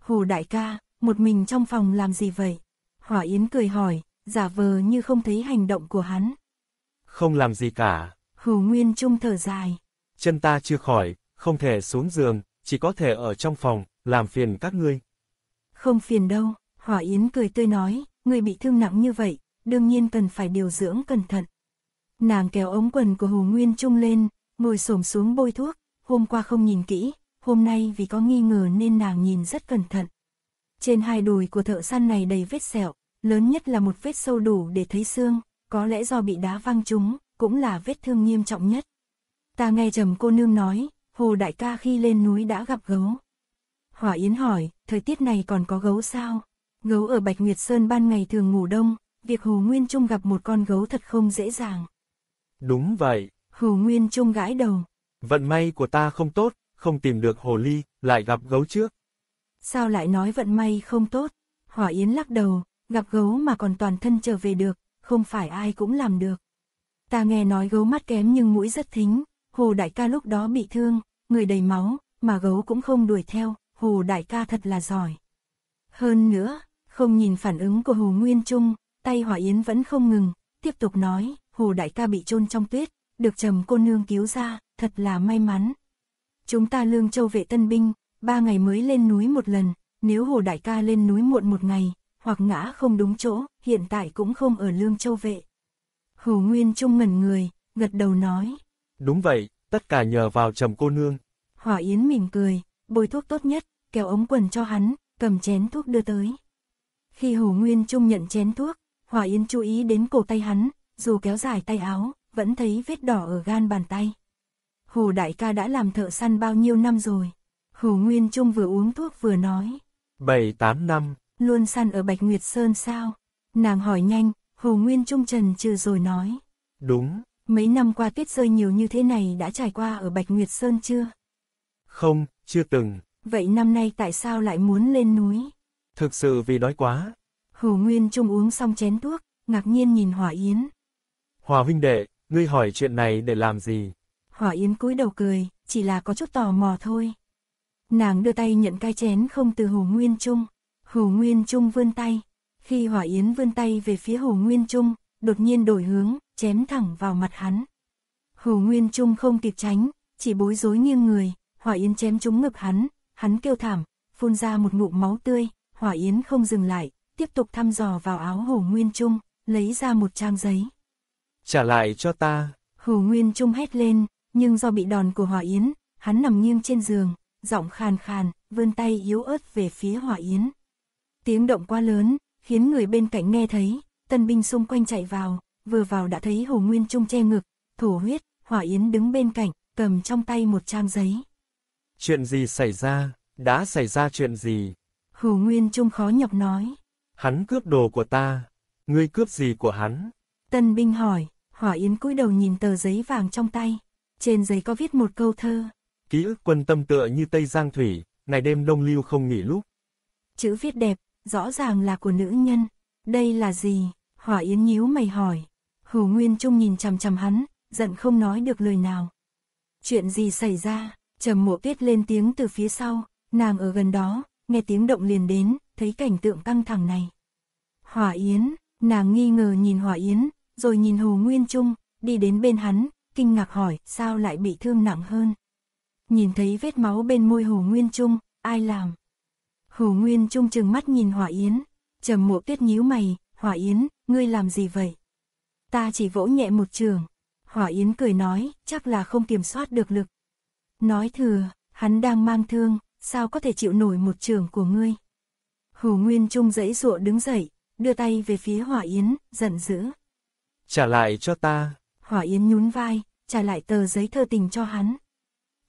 Hồ đại ca, một mình trong phòng làm gì vậy? Hỏa Yến cười hỏi, giả vờ như không thấy hành động của hắn. Không làm gì cả. Hồ Nguyên Trung thở dài. Chân ta chưa khỏi, không thể xuống giường, chỉ có thể ở trong phòng, làm phiền các ngươi. Không phiền đâu, Hỏa Yến cười tươi nói, ngươi bị thương nặng như vậy, đương nhiên cần phải điều dưỡng cẩn thận. Nàng kéo ống quần của Hồ Nguyên Trung lên, ngồi xổm xuống bôi thuốc, hôm qua không nhìn kỹ, hôm nay vì có nghi ngờ nên nàng nhìn rất cẩn thận. Trên hai đùi của thợ săn này đầy vết sẹo, lớn nhất là một vết sâu đủ để thấy xương, có lẽ do bị đá văng trúng, cũng là vết thương nghiêm trọng nhất. Ta nghe trầm cô nương nói, Hồ Đại ca khi lên núi đã gặp gấu. Hỏa Yến hỏi, thời tiết này còn có gấu sao? Gấu ở Bạch Nguyệt Sơn ban ngày thường ngủ đông, việc Hồ Nguyên Trung gặp một con gấu thật không dễ dàng. Đúng vậy. Hồ Nguyên Trung gãi đầu. Vận may của ta không tốt, không tìm được hồ ly, lại gặp gấu trước. Sao lại nói vận may không tốt? Hỏa Yến lắc đầu, gặp gấu mà còn toàn thân trở về được, không phải ai cũng làm được. Ta nghe nói gấu mắt kém nhưng mũi rất thính, hồ đại ca lúc đó bị thương, người đầy máu, mà gấu cũng không đuổi theo, hồ đại ca thật là giỏi. Hơn nữa, không nhìn phản ứng của hồ Nguyên Trung, tay Hỏa Yến vẫn không ngừng, tiếp tục nói, Hồ Đại ca bị chôn trong tuyết, được trầm cô nương cứu ra, thật là may mắn. Chúng ta lương châu vệ tân binh, ba ngày mới lên núi một lần, nếu Hồ Đại ca lên núi muộn một ngày, hoặc ngã không đúng chỗ, hiện tại cũng không ở lương châu vệ. Hồ Nguyên Trung ngẩn người, gật đầu nói. Đúng vậy, tất cả nhờ vào trầm cô nương. Hỏa Yến mỉm cười, bôi thuốc tốt nhất, kéo ống quần cho hắn, cầm chén thuốc đưa tới. Khi Hồ Nguyên Trung nhận chén thuốc, Hòa Yên chú ý đến cổ tay hắn, dù kéo dài tay áo, vẫn thấy vết đỏ ở gan bàn tay. Hồ đại ca đã làm thợ săn bao nhiêu năm rồi? Hồ Nguyên Trung vừa uống thuốc vừa nói. Bảy tám năm. Luôn săn ở Bạch Nguyệt Sơn sao? Nàng hỏi nhanh, Hồ Nguyên Trung trần trừ rồi nói. Đúng. Mấy năm qua tuyết rơi nhiều như thế này đã trải qua ở Bạch Nguyệt Sơn chưa? Không, chưa từng. Vậy năm nay tại sao lại muốn lên núi? Thực sự vì đói quá, Hồ Nguyên Trung uống xong chén thuốc, ngạc nhiên nhìn Hỏa Yến. Hòa huynh đệ, ngươi hỏi chuyện này để làm gì? Hỏa Yến cúi đầu cười, chỉ là có chút tò mò thôi. Nàng đưa tay nhận cái chén không từ Hồ Nguyên Trung. Hồ Nguyên Trung vươn tay. Khi Hỏa Yến vươn tay về phía Hồ Nguyên Trung, đột nhiên đổi hướng, chém thẳng vào mặt hắn. Hồ Nguyên Trung không kịp tránh, chỉ bối rối nghiêng người, Hỏa Yến chém trúng ngực hắn, hắn kêu thảm, phun ra một ngụm máu tươi, Hỏa Yến không dừng lại, tiếp tục thăm dò vào áo Hồ Nguyên Trung, lấy ra một trang giấy. Trả lại cho ta. Hồ Nguyên Trung hét lên, nhưng do bị đòn của Hòa Yến, hắn nằm nghiêng trên giường, giọng khàn khàn, vươn tay yếu ớt về phía Hòa Yến. Tiếng động quá lớn, khiến người bên cạnh nghe thấy, tân binh xung quanh chạy vào, vừa vào đã thấy Hồ Nguyên Trung che ngực, thổ huyết, Hỏa Yến đứng bên cạnh, cầm trong tay một trang giấy. Chuyện gì xảy ra, đã xảy ra chuyện gì? Hồ Nguyên Trung khó nhọc nói. Hắn cướp đồ của ta. Ngươi cướp gì của hắn? Tân binh hỏi, Hỏa Yến cúi đầu nhìn tờ giấy vàng trong tay. Trên giấy có viết một câu thơ. Ký ức quân tâm tựa như Tây Giang Thủy, ngày đêm đông lưu không nghỉ lúc. Chữ viết đẹp, rõ ràng là của nữ nhân. Đây là gì? Hỏa Yến nhíu mày hỏi. Hồ Nguyên Trung nhìn chằm chằm hắn, giận không nói được lời nào. Chuyện gì xảy ra? Trầm mộ tuyết lên tiếng từ phía sau, nàng ở gần đó, nghe tiếng động liền đến, thấy cảnh tượng căng thẳng này. Hỏa Yến, nàng nghi ngờ nhìn Hỏa Yến, rồi nhìn Hồ Nguyên Trung, đi đến bên hắn, kinh ngạc hỏi sao lại bị thương nặng hơn. Nhìn thấy vết máu bên môi Hồ Nguyên Trung, ai làm? Hồ Nguyên Trung chừng mắt nhìn Hỏa Yến, trầm mộ tuyết nhíu mày, Hỏa Yến, ngươi làm gì vậy? Ta chỉ vỗ nhẹ một trường. Hỏa Yến cười nói, chắc là không kiểm soát được lực. Nói thừa, hắn đang mang thương, sao có thể chịu nổi một trường của ngươi? Hồ Nguyên Trung dãy dụa đứng dậy, đưa tay về phía Hỏa Yến, giận dữ. Trả lại cho ta. Hỏa Yến nhún vai, trả lại tờ giấy thơ tình cho hắn.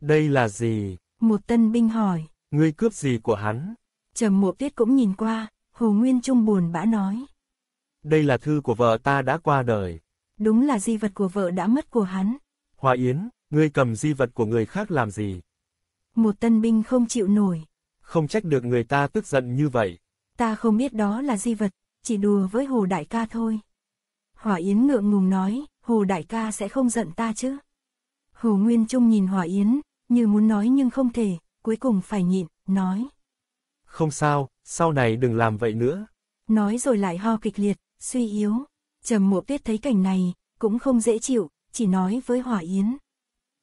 Đây là gì? Một tân binh hỏi. Ngươi cướp gì của hắn? Trầm Mộ Tiết cũng nhìn qua, Hồ Nguyên Trung buồn bã nói. Đây là thư của vợ ta đã qua đời. Đúng là di vật của vợ đã mất của hắn. Hòa Yến, ngươi cầm di vật của người khác làm gì? Một tân binh không chịu nổi, không trách được người ta tức giận như vậy. Ta không biết đó là di vật, chỉ đùa với Hồ Đại ca thôi. Hỏa Yến ngượng ngùng nói, Hồ Đại ca sẽ không giận ta chứ. Hồ Nguyên Trung nhìn Hỏa Yến, như muốn nói nhưng không thể, cuối cùng phải nhịn, nói. Không sao, sau này đừng làm vậy nữa. Nói rồi lại ho kịch liệt, suy yếu. Trầm Mộ Tuyết thấy cảnh này, cũng không dễ chịu, chỉ nói với Hỏa Yến.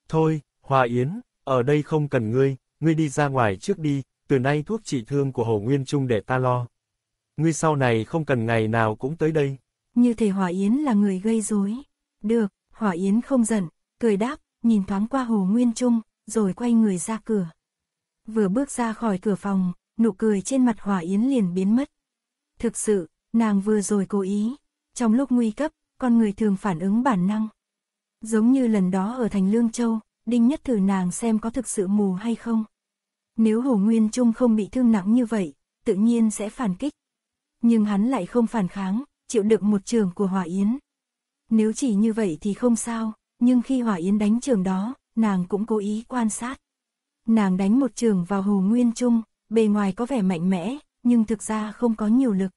Thôi, Hỏa Yến, ở đây không cần ngươi, ngươi đi ra ngoài trước đi, từ nay thuốc trị thương của Hồ Nguyên Trung để ta lo. Ngươi sau này không cần ngày nào cũng tới đây. Như thể Hỏa Yến là người gây rối. Được, Hỏa Yến không giận, cười đáp, nhìn thoáng qua Hồ Nguyên Trung, rồi quay người ra cửa. Vừa bước ra khỏi cửa phòng, nụ cười trên mặt Hỏa Yến liền biến mất. Thực sự, nàng vừa rồi cố ý, trong lúc nguy cấp, con người thường phản ứng bản năng. Giống như lần đó ở thành Lương Châu, Đinh Nhất thử nàng xem có thực sự mù hay không. Nếu Hồ Nguyên Trung không bị thương nặng như vậy, tự nhiên sẽ phản kích. Nhưng hắn lại không phản kháng, chịu đựng một trường của Hỏa Yến. Nếu chỉ như vậy thì không sao, nhưng khi Hỏa Yến đánh trường đó, nàng cũng cố ý quan sát. Nàng đánh một trường vào Hồ Nguyên Trung, bề ngoài có vẻ mạnh mẽ, nhưng thực ra không có nhiều lực.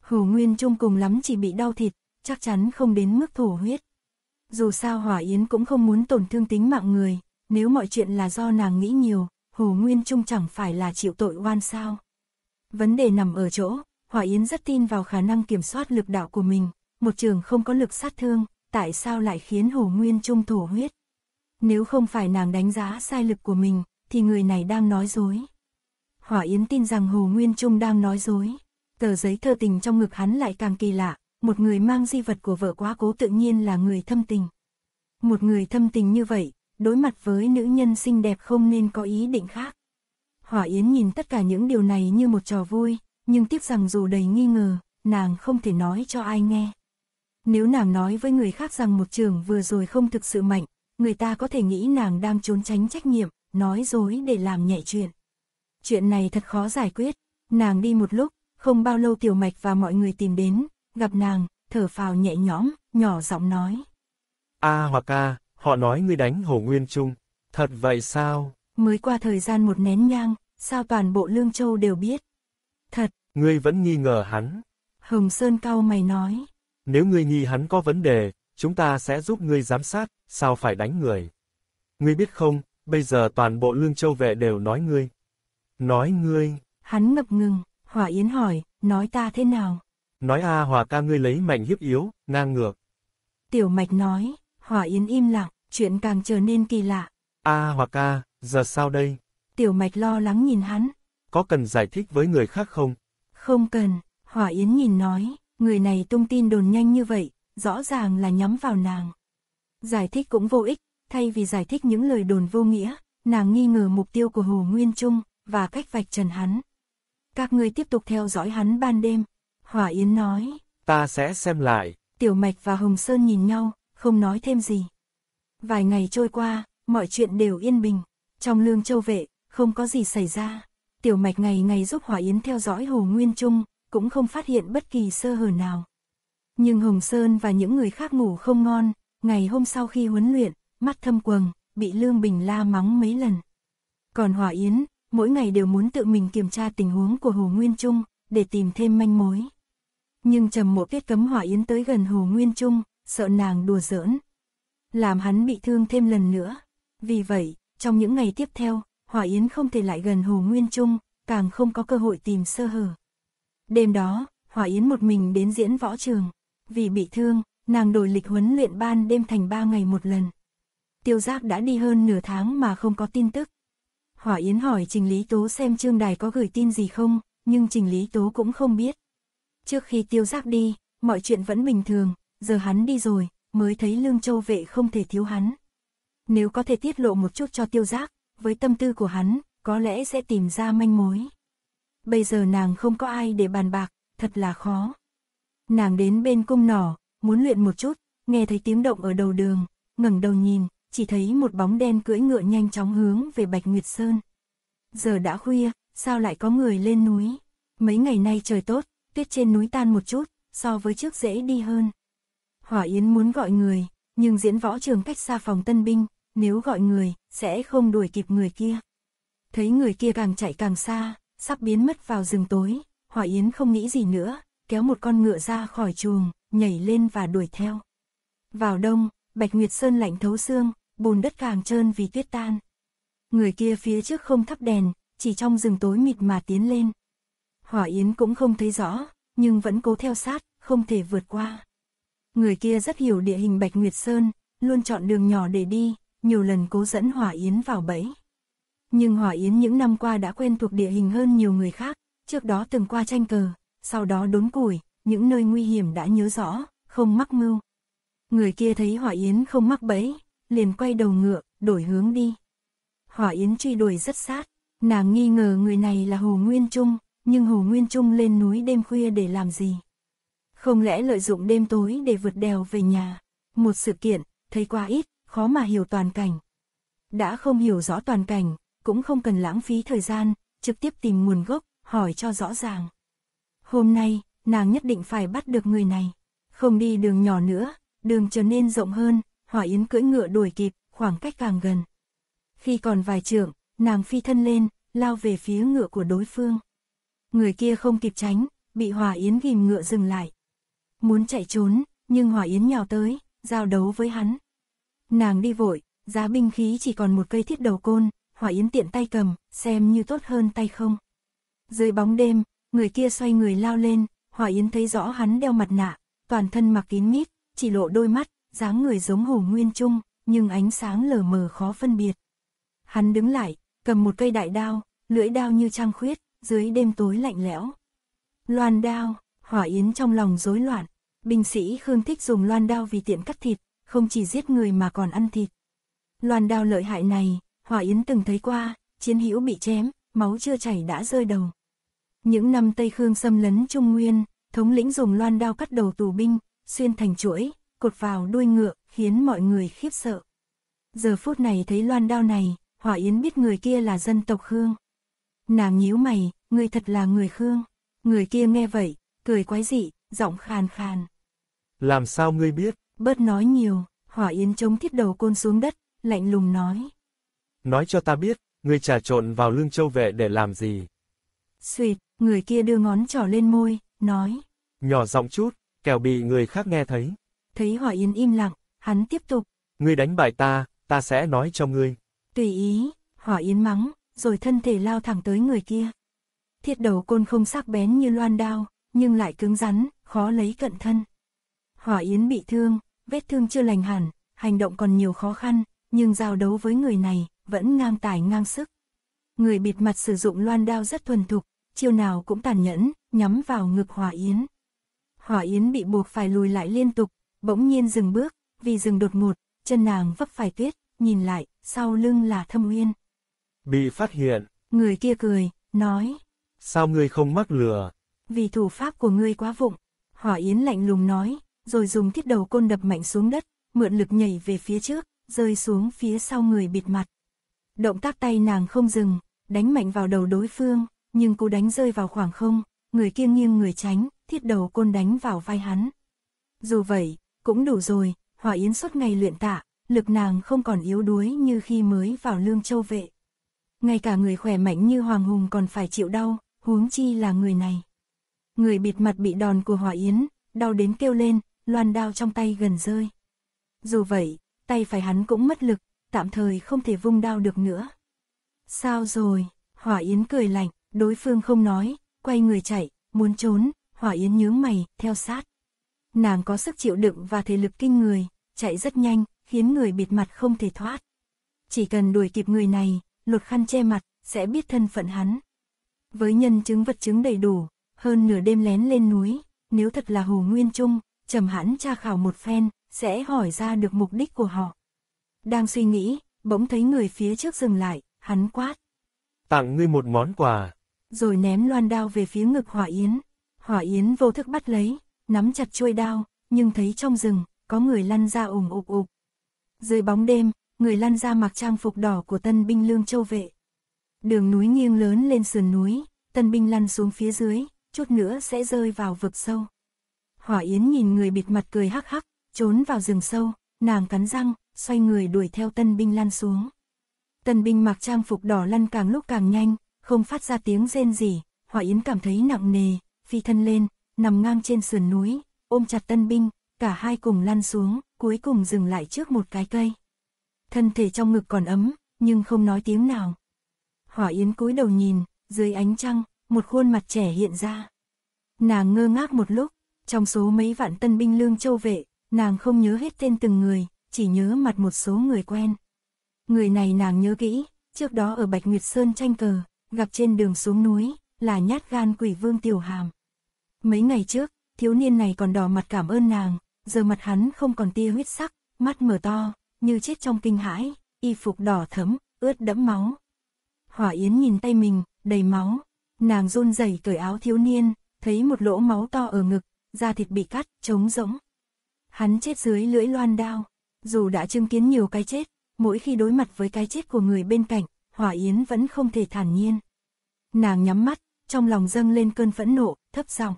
Hồ Nguyên Trung cùng lắm chỉ bị đau thịt, chắc chắn không đến mức thổ huyết. Dù sao Hỏa Yến cũng không muốn tổn thương tính mạng người, nếu mọi chuyện là do nàng nghĩ nhiều, Hồ Nguyên Trung chẳng phải là chịu tội oan sao. Vấn đề nằm ở chỗ, Hòa Yến rất tin vào khả năng kiểm soát lực đạo của mình, một trường không có lực sát thương, tại sao lại khiến Hồ Nguyên Trung thổ huyết? Nếu không phải nàng đánh giá sai lực của mình, thì người này đang nói dối. Hỏa Yến tin rằng Hồ Nguyên Trung đang nói dối. Tờ giấy thơ tình trong ngực hắn lại càng kỳ lạ, một người mang di vật của vợ quá cố tự nhiên là người thâm tình. Một người thâm tình như vậy, đối mặt với nữ nhân xinh đẹp không nên có ý định khác. Hỏa Yến nhìn tất cả những điều này như một trò vui, nhưng tiếc rằng dù đầy nghi ngờ, nàng không thể nói cho ai nghe. Nếu nàng nói với người khác rằng một trường vừa rồi không thực sự mạnh, người ta có thể nghĩ nàng đang trốn tránh trách nhiệm, nói dối để làm nhẹ chuyện. Chuyện này thật khó giải quyết, nàng đi một lúc, không bao lâu tiểu mạch và mọi người tìm đến, gặp nàng, thở phào nhẹ nhõm, nhỏ giọng nói. A à, hoặc a, Họ nói ngươi đánh Hồ Nguyên Trung. Thật vậy sao? Mới qua thời gian một nén nhang, sao toàn bộ Lương Châu đều biết? Thật. Ngươi vẫn nghi ngờ hắn. Hồng Sơn cao mày nói. Nếu ngươi nghi hắn có vấn đề, chúng ta sẽ giúp ngươi giám sát, sao phải đánh người? Ngươi biết không, bây giờ toàn bộ Lương Châu vệ đều nói ngươi. Nói ngươi. Hắn ngập ngừng, Hỏa Yến hỏi, nói ta thế nào? Nói a à, Hòa ca ngươi lấy mạnh hiếp yếu, ngang ngược. Tiểu Mạch nói, Hỏa Yến im lặng chuyện càng trở nên kỳ lạ. A à, hoặc A, giờ sao đây? Tiểu mạch lo lắng nhìn hắn. Có cần giải thích với người khác không? Không cần, Hỏa Yến nhìn nói, người này tung tin đồn nhanh như vậy, rõ ràng là nhắm vào nàng. Giải thích cũng vô ích, thay vì giải thích những lời đồn vô nghĩa, nàng nghi ngờ mục tiêu của Hồ Nguyên Trung, và cách vạch trần hắn. Các người tiếp tục theo dõi hắn ban đêm, Hỏa Yến nói. Ta sẽ xem lại. Tiểu Mạch và Hồng Sơn nhìn nhau, không nói thêm gì. Vài ngày trôi qua, mọi chuyện đều yên bình. Trong lương châu vệ, không có gì xảy ra. Tiểu mạch ngày ngày giúp hỏa Yến theo dõi Hồ Nguyên Trung, cũng không phát hiện bất kỳ sơ hở nào. Nhưng Hồng Sơn và những người khác ngủ không ngon, ngày hôm sau khi huấn luyện, mắt thâm quầng, bị Lương Bình la mắng mấy lần. Còn hỏa Yến, mỗi ngày đều muốn tự mình kiểm tra tình huống của Hồ Nguyên Trung, để tìm thêm manh mối. Nhưng trầm mộ tiết cấm hỏa Yến tới gần Hồ Nguyên Trung, sợ nàng đùa giỡn, làm hắn bị thương thêm lần nữa. Vì vậy, trong những ngày tiếp theo, Hỏa Yến không thể lại gần Hồ Nguyên Trung, càng không có cơ hội tìm sơ hở. Đêm đó, Hỏa Yến một mình đến diễn võ trường. Vì bị thương, nàng đổi lịch huấn luyện ban đêm thành ba ngày một lần. Tiêu giác đã đi hơn nửa tháng mà không có tin tức. Hỏa Yến hỏi Trình Lý Tố xem Trương Đài có gửi tin gì không, nhưng Trình Lý Tố cũng không biết. Trước khi tiêu giác đi, mọi chuyện vẫn bình thường, giờ hắn đi rồi, mới thấy Lương Châu Vệ không thể thiếu hắn. Nếu có thể tiết lộ một chút cho tiêu giác, với tâm tư của hắn, có lẽ sẽ tìm ra manh mối. Bây giờ nàng không có ai để bàn bạc, thật là khó. Nàng đến bên cung nỏ, muốn luyện một chút, nghe thấy tiếng động ở đầu đường, ngẩng đầu nhìn, chỉ thấy một bóng đen cưỡi ngựa nhanh chóng hướng về Bạch Nguyệt Sơn. Giờ đã khuya, sao lại có người lên núi? Mấy ngày nay trời tốt, tuyết trên núi tan một chút, so với trước dễ đi hơn. Hỏa Yến muốn gọi người, nhưng diễn võ trường cách xa phòng tân binh, nếu gọi người, sẽ không đuổi kịp người kia. Thấy người kia càng chạy càng xa, sắp biến mất vào rừng tối, Hỏa Yến không nghĩ gì nữa, kéo một con ngựa ra khỏi chuồng, nhảy lên và đuổi theo. Vào đông, Bạch Nguyệt Sơn lạnh thấu xương, bùn đất càng trơn vì tuyết tan. Người kia phía trước không thắp đèn, chỉ trong rừng tối mịt mà tiến lên. Hỏa Yến cũng không thấy rõ, nhưng vẫn cố theo sát, không thể vượt qua. Người kia rất hiểu địa hình Bạch Nguyệt Sơn, luôn chọn đường nhỏ để đi, nhiều lần cố dẫn Hỏa Yến vào bẫy. Nhưng Hỏa Yến những năm qua đã quen thuộc địa hình hơn nhiều người khác, trước đó từng qua tranh cờ, sau đó đốn củi, những nơi nguy hiểm đã nhớ rõ, không mắc mưu. Người kia thấy Hỏa Yến không mắc bẫy, liền quay đầu ngựa, đổi hướng đi. Hỏa Yến truy đuổi rất sát, nàng nghi ngờ người này là Hồ Nguyên Trung, nhưng Hồ Nguyên Trung lên núi đêm khuya để làm gì? không lẽ lợi dụng đêm tối để vượt đèo về nhà. Một sự kiện, thấy quá ít, khó mà hiểu toàn cảnh. Đã không hiểu rõ toàn cảnh, cũng không cần lãng phí thời gian, trực tiếp tìm nguồn gốc, hỏi cho rõ ràng. Hôm nay, nàng nhất định phải bắt được người này. Không đi đường nhỏ nữa, đường trở nên rộng hơn, hỏa yến cưỡi ngựa đuổi kịp, khoảng cách càng gần. Khi còn vài trượng, nàng phi thân lên, lao về phía ngựa của đối phương. Người kia không kịp tránh, bị hỏa yến ghim ngựa dừng lại, muốn chạy trốn, nhưng Hòa Yến nhào tới, giao đấu với hắn. Nàng đi vội, giá binh khí chỉ còn một cây thiết đầu côn, Hòa Yến tiện tay cầm, xem như tốt hơn tay không. Dưới bóng đêm, người kia xoay người lao lên, Hòa Yến thấy rõ hắn đeo mặt nạ, toàn thân mặc kín mít, chỉ lộ đôi mắt, dáng người giống Hồ Nguyên Trung, nhưng ánh sáng lờ mờ khó phân biệt. Hắn đứng lại, cầm một cây đại đao, lưỡi đao như trăng khuyết, dưới đêm tối lạnh lẽo. Loan đao, Hỏa Yến trong lòng rối loạn, Binh sĩ Khương thích dùng loan đao vì tiện cắt thịt, không chỉ giết người mà còn ăn thịt. Loan đao lợi hại này, Hòa Yến từng thấy qua, chiến hữu bị chém, máu chưa chảy đã rơi đầu. Những năm Tây Khương xâm lấn Trung Nguyên, thống lĩnh dùng loan đao cắt đầu tù binh, xuyên thành chuỗi, cột vào đuôi ngựa, khiến mọi người khiếp sợ. Giờ phút này thấy loan đao này, hòa Yến biết người kia là dân tộc Khương. Nàng nhíu mày, người thật là người Khương. Người kia nghe vậy, cười quái dị, giọng khàn khàn. Làm sao ngươi biết? Bớt nói nhiều, Hỏa Yến chống thiết đầu côn xuống đất, lạnh lùng nói. Nói cho ta biết, ngươi trà trộn vào lương châu vệ để làm gì? Xuyệt, người kia đưa ngón trỏ lên môi, nói. Nhỏ giọng chút, kẻo bị người khác nghe thấy. Thấy Hỏa Yến im lặng, hắn tiếp tục. Ngươi đánh bại ta, ta sẽ nói cho ngươi. Tùy ý, Hỏa Yến mắng, rồi thân thể lao thẳng tới người kia. Thiết đầu côn không sắc bén như loan đao, nhưng lại cứng rắn, khó lấy cận thân. Hỏa Yến bị thương, vết thương chưa lành hẳn, hành động còn nhiều khó khăn, nhưng giao đấu với người này, vẫn ngang tài ngang sức. Người bịt mặt sử dụng loan đao rất thuần thục, chiêu nào cũng tàn nhẫn, nhắm vào ngực Hỏa Yến. Hỏa Yến bị buộc phải lùi lại liên tục, bỗng nhiên dừng bước, vì dừng đột ngột, chân nàng vấp phải tuyết, nhìn lại, sau lưng là thâm Nguyên. Bị phát hiện. Người kia cười, nói. Sao ngươi không mắc lừa? Vì thủ pháp của ngươi quá vụng. Hỏa Yến lạnh lùng nói, rồi dùng thiết đầu côn đập mạnh xuống đất, mượn lực nhảy về phía trước, rơi xuống phía sau người bịt mặt. Động tác tay nàng không dừng, đánh mạnh vào đầu đối phương, nhưng cú đánh rơi vào khoảng không, người kia nghiêng người tránh, thiết đầu côn đánh vào vai hắn. Dù vậy, cũng đủ rồi, Hòa Yến suốt ngày luyện tạ, lực nàng không còn yếu đuối như khi mới vào lương châu vệ. Ngay cả người khỏe mạnh như Hoàng Hùng còn phải chịu đau, huống chi là người này. Người bịt mặt bị đòn của Hòa Yến, đau đến kêu lên, loan đao trong tay gần rơi. Dù vậy, tay phải hắn cũng mất lực, tạm thời không thể vung đao được nữa. Sao rồi, Hỏa Yến cười lạnh, đối phương không nói, quay người chạy, muốn trốn, Hỏa Yến nhướng mày, theo sát. Nàng có sức chịu đựng và thể lực kinh người, chạy rất nhanh, khiến người bịt mặt không thể thoát. Chỉ cần đuổi kịp người này, lột khăn che mặt, sẽ biết thân phận hắn. Với nhân chứng vật chứng đầy đủ, hơn nửa đêm lén lên núi, nếu thật là Hồ Nguyên Trung, trầm hãn tra khảo một phen, sẽ hỏi ra được mục đích của họ. Đang suy nghĩ, bỗng thấy người phía trước dừng lại, hắn quát. Tặng ngươi một món quà. Rồi ném loan đao về phía ngực Hỏa Yến. Hỏa Yến vô thức bắt lấy, nắm chặt chuôi đao, nhưng thấy trong rừng, có người lăn ra ủng ụp ụp. Dưới bóng đêm, người lăn ra mặc trang phục đỏ của tân binh lương châu vệ. Đường núi nghiêng lớn lên sườn núi, tân binh lăn xuống phía dưới, chút nữa sẽ rơi vào vực sâu. Hỏa Yến nhìn người bịt mặt cười hắc hắc, trốn vào rừng sâu, nàng cắn răng, xoay người đuổi theo tân binh lan xuống. Tân binh mặc trang phục đỏ lăn càng lúc càng nhanh, không phát ra tiếng rên gì, Hỏa Yến cảm thấy nặng nề, phi thân lên, nằm ngang trên sườn núi, ôm chặt tân binh, cả hai cùng lăn xuống, cuối cùng dừng lại trước một cái cây. Thân thể trong ngực còn ấm, nhưng không nói tiếng nào. Hỏa Yến cúi đầu nhìn, dưới ánh trăng, một khuôn mặt trẻ hiện ra. Nàng ngơ ngác một lúc, trong số mấy vạn tân binh lương châu vệ, nàng không nhớ hết tên từng người, chỉ nhớ mặt một số người quen. Người này nàng nhớ kỹ, trước đó ở Bạch Nguyệt Sơn tranh cờ, gặp trên đường xuống núi, là nhát gan quỷ vương tiểu hàm. Mấy ngày trước, thiếu niên này còn đỏ mặt cảm ơn nàng, giờ mặt hắn không còn tia huyết sắc, mắt mở to, như chết trong kinh hãi, y phục đỏ thấm, ướt đẫm máu. Hỏa Yến nhìn tay mình, đầy máu, nàng run rẩy cởi áo thiếu niên, thấy một lỗ máu to ở ngực, da thịt bị cắt, trống rỗng. Hắn chết dưới lưỡi loan đao, dù đã chứng kiến nhiều cái chết, mỗi khi đối mặt với cái chết của người bên cạnh, Hỏa Yến vẫn không thể thản nhiên. Nàng nhắm mắt, trong lòng dâng lên cơn phẫn nộ, thấp giọng.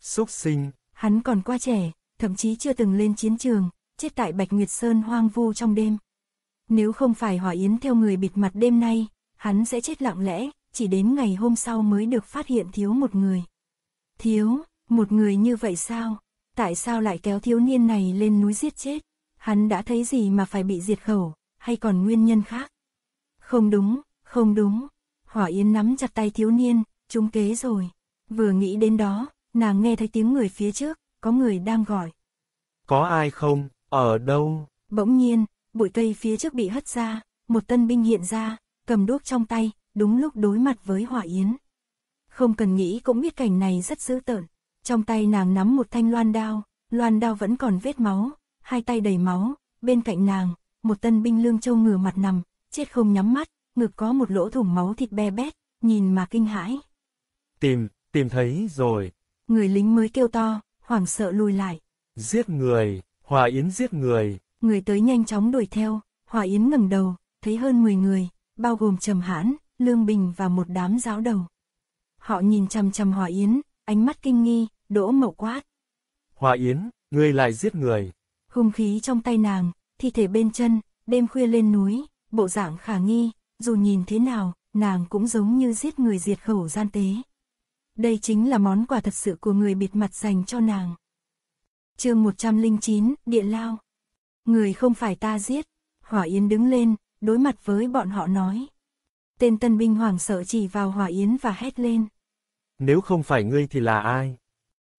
Xúc sinh, hắn còn quá trẻ, thậm chí chưa từng lên chiến trường, chết tại Bạch Nguyệt Sơn hoang vu trong đêm. Nếu không phải Hỏa Yến theo người bịt mặt đêm nay, hắn sẽ chết lặng lẽ, chỉ đến ngày hôm sau mới được phát hiện thiếu một người. Thiếu, một người như vậy sao? Tại sao lại kéo thiếu niên này lên núi giết chết? Hắn đã thấy gì mà phải bị diệt khẩu, hay còn nguyên nhân khác? Không đúng, không đúng. Hỏa Yến nắm chặt tay thiếu niên, trúng kế rồi. Vừa nghĩ đến đó, nàng nghe thấy tiếng người phía trước, có người đang gọi. Có ai không? Ở đâu? Bỗng nhiên, bụi cây phía trước bị hất ra, một tân binh hiện ra, cầm đuốc trong tay, đúng lúc đối mặt với Hỏa Yến. Không cần nghĩ cũng biết cảnh này rất dữ tợn trong tay nàng nắm một thanh loan đao, loan đao vẫn còn vết máu, hai tay đầy máu, bên cạnh nàng, một tân binh lương châu ngửa mặt nằm, chết không nhắm mắt, ngực có một lỗ thủng máu thịt be bét, nhìn mà kinh hãi. Tìm, tìm thấy rồi. Người lính mới kêu to, hoảng sợ lùi lại. Giết người, Hòa Yến giết người. Người tới nhanh chóng đuổi theo, Hòa Yến ngẩng đầu, thấy hơn 10 người, bao gồm Trầm Hãn, Lương Bình và một đám giáo đầu. Họ nhìn chằm chằm Hòa Yến, ánh mắt kinh nghi, Đỗ Mậu quát. hòa Yến, ngươi lại giết người. Hung khí trong tay nàng, thi thể bên chân, đêm khuya lên núi, bộ dạng khả nghi, dù nhìn thế nào, nàng cũng giống như giết người diệt khẩu gian tế. Đây chính là món quà thật sự của người bịt mặt dành cho nàng. chương 109, địa Lao. Người không phải ta giết. Hỏa Yến đứng lên, đối mặt với bọn họ nói. Tên tân binh hoàng sợ chỉ vào Hỏa Yến và hét lên. Nếu không phải ngươi thì là ai?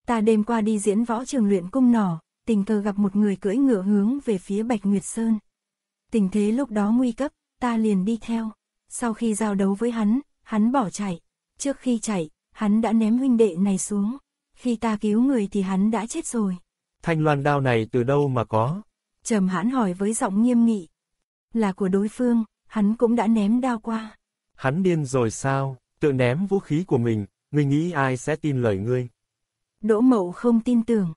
Ta đêm qua đi diễn võ trường luyện cung nỏ, tình cờ gặp một người cưỡi ngựa hướng về phía Bạch Nguyệt Sơn. Tình thế lúc đó nguy cấp, ta liền đi theo. Sau khi giao đấu với hắn, hắn bỏ chạy. Trước khi chạy, hắn đã ném huynh đệ này xuống. Khi ta cứu người thì hắn đã chết rồi. Thanh loan đao này từ đâu mà có? Trầm hãn hỏi với giọng nghiêm nghị. Là của đối phương, hắn cũng đã ném đao qua. Hắn điên rồi sao, tự ném vũ khí của mình, ngươi nghĩ ai sẽ tin lời ngươi? Đỗ Mậu không tin tưởng.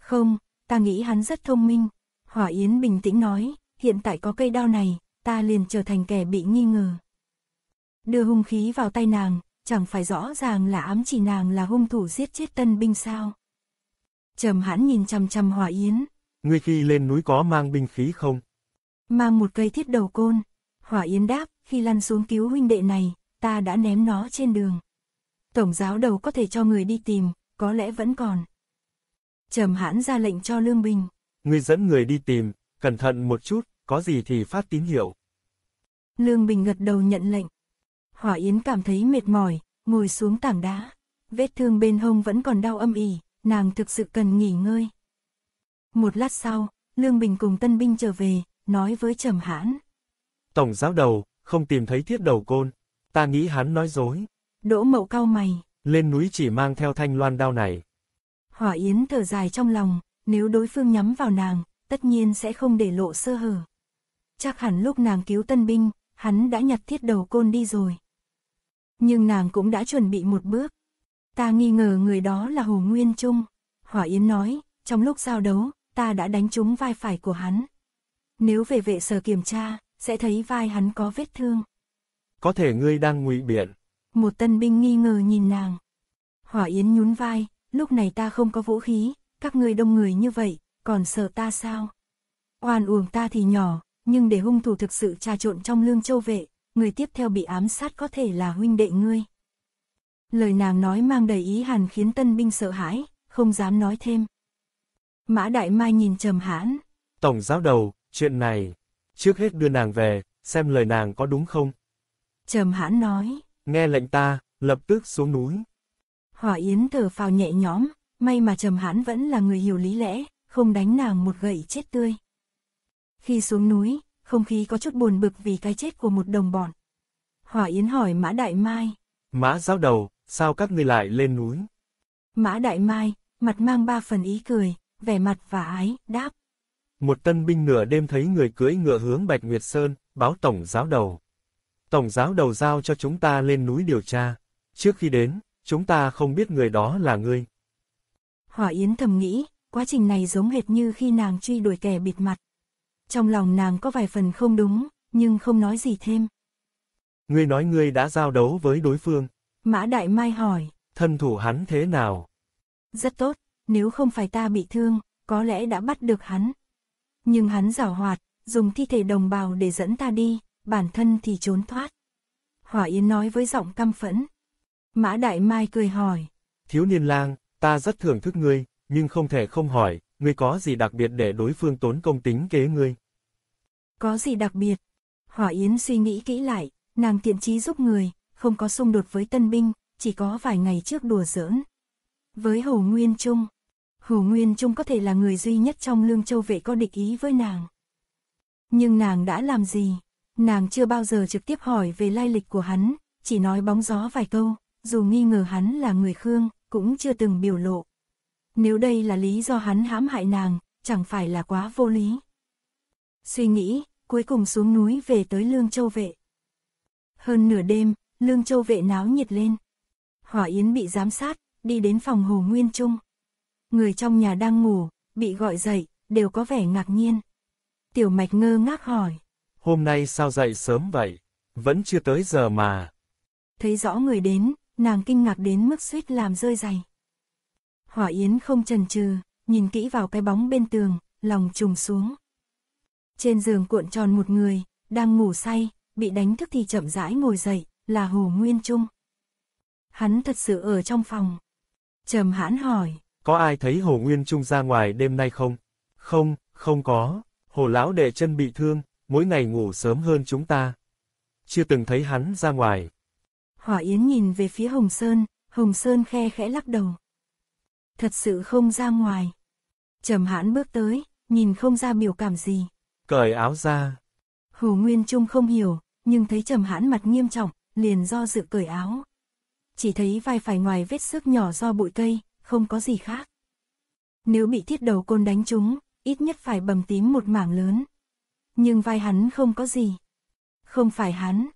Không, ta nghĩ hắn rất thông minh. Hỏa Yến bình tĩnh nói, hiện tại có cây đao này, ta liền trở thành kẻ bị nghi ngờ. Đưa hung khí vào tay nàng, chẳng phải rõ ràng là ám chỉ nàng là hung thủ giết chết tân binh sao. Trầm hãn nhìn chằm chằm Hỏa Yến. Ngươi khi lên núi có mang binh khí không? Mang một cây thiết đầu côn. Hỏa Yến đáp, khi lăn xuống cứu huynh đệ này, ta đã ném nó trên đường. Tổng giáo đầu có thể cho người đi tìm, có lẽ vẫn còn. Trầm hãn ra lệnh cho Lương Bình. Ngươi dẫn người đi tìm, cẩn thận một chút, có gì thì phát tín hiệu. Lương Bình gật đầu nhận lệnh. Hỏa Yến cảm thấy mệt mỏi, ngồi xuống tảng đá. Vết thương bên hông vẫn còn đau âm ỉ, nàng thực sự cần nghỉ ngơi. Một lát sau, Lương Bình cùng tân binh trở về, nói với Trầm Hãn. Tổng giáo đầu, không tìm thấy thiết đầu côn. Ta nghĩ hắn nói dối. Đỗ mậu cao mày, lên núi chỉ mang theo thanh loan đao này. Hỏa Yến thở dài trong lòng, nếu đối phương nhắm vào nàng, tất nhiên sẽ không để lộ sơ hở. Chắc hẳn lúc nàng cứu tân binh, hắn đã nhặt thiết đầu côn đi rồi. Nhưng nàng cũng đã chuẩn bị một bước. Ta nghi ngờ người đó là Hồ Nguyên Trung. Hỏa Yến nói, trong lúc giao đấu, ta đã đánh trúng vai phải của hắn. Nếu về vệ sở kiểm tra, sẽ thấy vai hắn có vết thương. Có thể ngươi đang ngụy biện. Một tân binh nghi ngờ nhìn nàng. Hỏa Yến nhún vai, lúc này ta không có vũ khí, các ngươi đông người như vậy, còn sợ ta sao? Oan uổng ta thì nhỏ, nhưng để hung thủ thực sự trà trộn trong lương châu vệ, người tiếp theo bị ám sát có thể là huynh đệ ngươi. Lời nàng nói mang đầy ý hàn khiến tân binh sợ hãi, không dám nói thêm. Mã Đại Mai nhìn trầm hãn. Tổng giáo đầu, chuyện này, trước hết đưa nàng về, xem lời nàng có đúng không? Trầm hãn nói nghe lệnh ta, lập tức xuống núi. Hỏa Yến thở phào nhẹ nhõm, may mà Trầm Hán vẫn là người hiểu lý lẽ, không đánh nàng một gậy chết tươi. Khi xuống núi, không khí có chút buồn bực vì cái chết của một đồng bọn. Hỏa Yến hỏi Mã Đại Mai. Mã giáo đầu, sao các ngươi lại lên núi? Mã Đại Mai, mặt mang ba phần ý cười, vẻ mặt và ái, đáp. Một tân binh nửa đêm thấy người cưỡi ngựa hướng Bạch Nguyệt Sơn, báo tổng giáo đầu. Tổng giáo đầu giao cho chúng ta lên núi điều tra. Trước khi đến, chúng ta không biết người đó là ngươi. Hỏa Yến thầm nghĩ, quá trình này giống hệt như khi nàng truy đuổi kẻ bịt mặt. Trong lòng nàng có vài phần không đúng, nhưng không nói gì thêm. Ngươi nói ngươi đã giao đấu với đối phương. Mã Đại Mai hỏi. Thân thủ hắn thế nào? Rất tốt, nếu không phải ta bị thương, có lẽ đã bắt được hắn. Nhưng hắn giảo hoạt, dùng thi thể đồng bào để dẫn ta đi bản thân thì trốn thoát. Hỏa Yến nói với giọng căm phẫn. Mã Đại Mai cười hỏi. Thiếu niên lang, ta rất thưởng thức ngươi, nhưng không thể không hỏi, ngươi có gì đặc biệt để đối phương tốn công tính kế ngươi? Có gì đặc biệt? Hỏa Yến suy nghĩ kỹ lại, nàng tiện trí giúp người, không có xung đột với tân binh, chỉ có vài ngày trước đùa giỡn. Với Hồ Nguyên Trung, Hồ Nguyên Trung có thể là người duy nhất trong Lương Châu Vệ có địch ý với nàng. Nhưng nàng đã làm gì? nàng chưa bao giờ trực tiếp hỏi về lai lịch của hắn, chỉ nói bóng gió vài câu, dù nghi ngờ hắn là người Khương, cũng chưa từng biểu lộ. Nếu đây là lý do hắn hãm hại nàng, chẳng phải là quá vô lý. Suy nghĩ, cuối cùng xuống núi về tới Lương Châu Vệ. Hơn nửa đêm, Lương Châu Vệ náo nhiệt lên. Hỏa Yến bị giám sát, đi đến phòng Hồ Nguyên Trung. Người trong nhà đang ngủ, bị gọi dậy, đều có vẻ ngạc nhiên. Tiểu Mạch ngơ ngác hỏi hôm nay sao dậy sớm vậy? Vẫn chưa tới giờ mà. Thấy rõ người đến, nàng kinh ngạc đến mức suýt làm rơi giày. Hỏa Yến không chần chừ, nhìn kỹ vào cái bóng bên tường, lòng trùng xuống. Trên giường cuộn tròn một người, đang ngủ say, bị đánh thức thì chậm rãi ngồi dậy, là Hồ Nguyên Trung. Hắn thật sự ở trong phòng. Trầm hãn hỏi. Có ai thấy Hồ Nguyên Trung ra ngoài đêm nay không? Không, không có. Hồ lão đệ chân bị thương, mỗi ngày ngủ sớm hơn chúng ta. Chưa từng thấy hắn ra ngoài. Hỏa Yến nhìn về phía Hồng Sơn, Hồng Sơn khe khẽ lắc đầu. Thật sự không ra ngoài. Trầm hãn bước tới, nhìn không ra biểu cảm gì. Cởi áo ra. Hồ Nguyên Trung không hiểu, nhưng thấy trầm hãn mặt nghiêm trọng, liền do dự cởi áo. Chỉ thấy vai phải ngoài vết xước nhỏ do bụi cây, không có gì khác. Nếu bị thiết đầu côn đánh chúng, ít nhất phải bầm tím một mảng lớn nhưng vai hắn không có gì. Không phải hắn.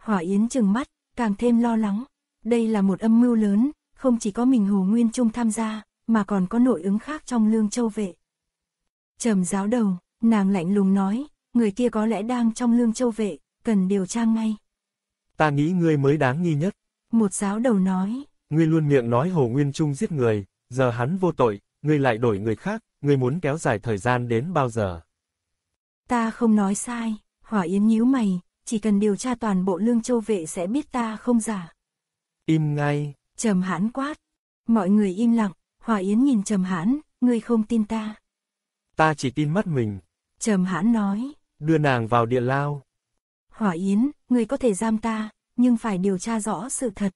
Hỏa Yến chừng mắt, càng thêm lo lắng. Đây là một âm mưu lớn, không chỉ có mình Hồ Nguyên Trung tham gia, mà còn có nội ứng khác trong lương châu vệ. Trầm giáo đầu, nàng lạnh lùng nói, người kia có lẽ đang trong lương châu vệ, cần điều tra ngay. Ta nghĩ ngươi mới đáng nghi nhất. Một giáo đầu nói. Ngươi luôn miệng nói Hồ Nguyên Trung giết người, giờ hắn vô tội, ngươi lại đổi người khác, ngươi muốn kéo dài thời gian đến bao giờ? Ta không nói sai, hỏa yến nhíu mày, chỉ cần điều tra toàn bộ lương châu vệ sẽ biết ta không giả. Im ngay. Trầm hãn quát. Mọi người im lặng, hỏa yến nhìn trầm hãn, ngươi không tin ta. Ta chỉ tin mắt mình. Trầm hãn nói. Đưa nàng vào địa lao. Hỏa yến, ngươi có thể giam ta, nhưng phải điều tra rõ sự thật.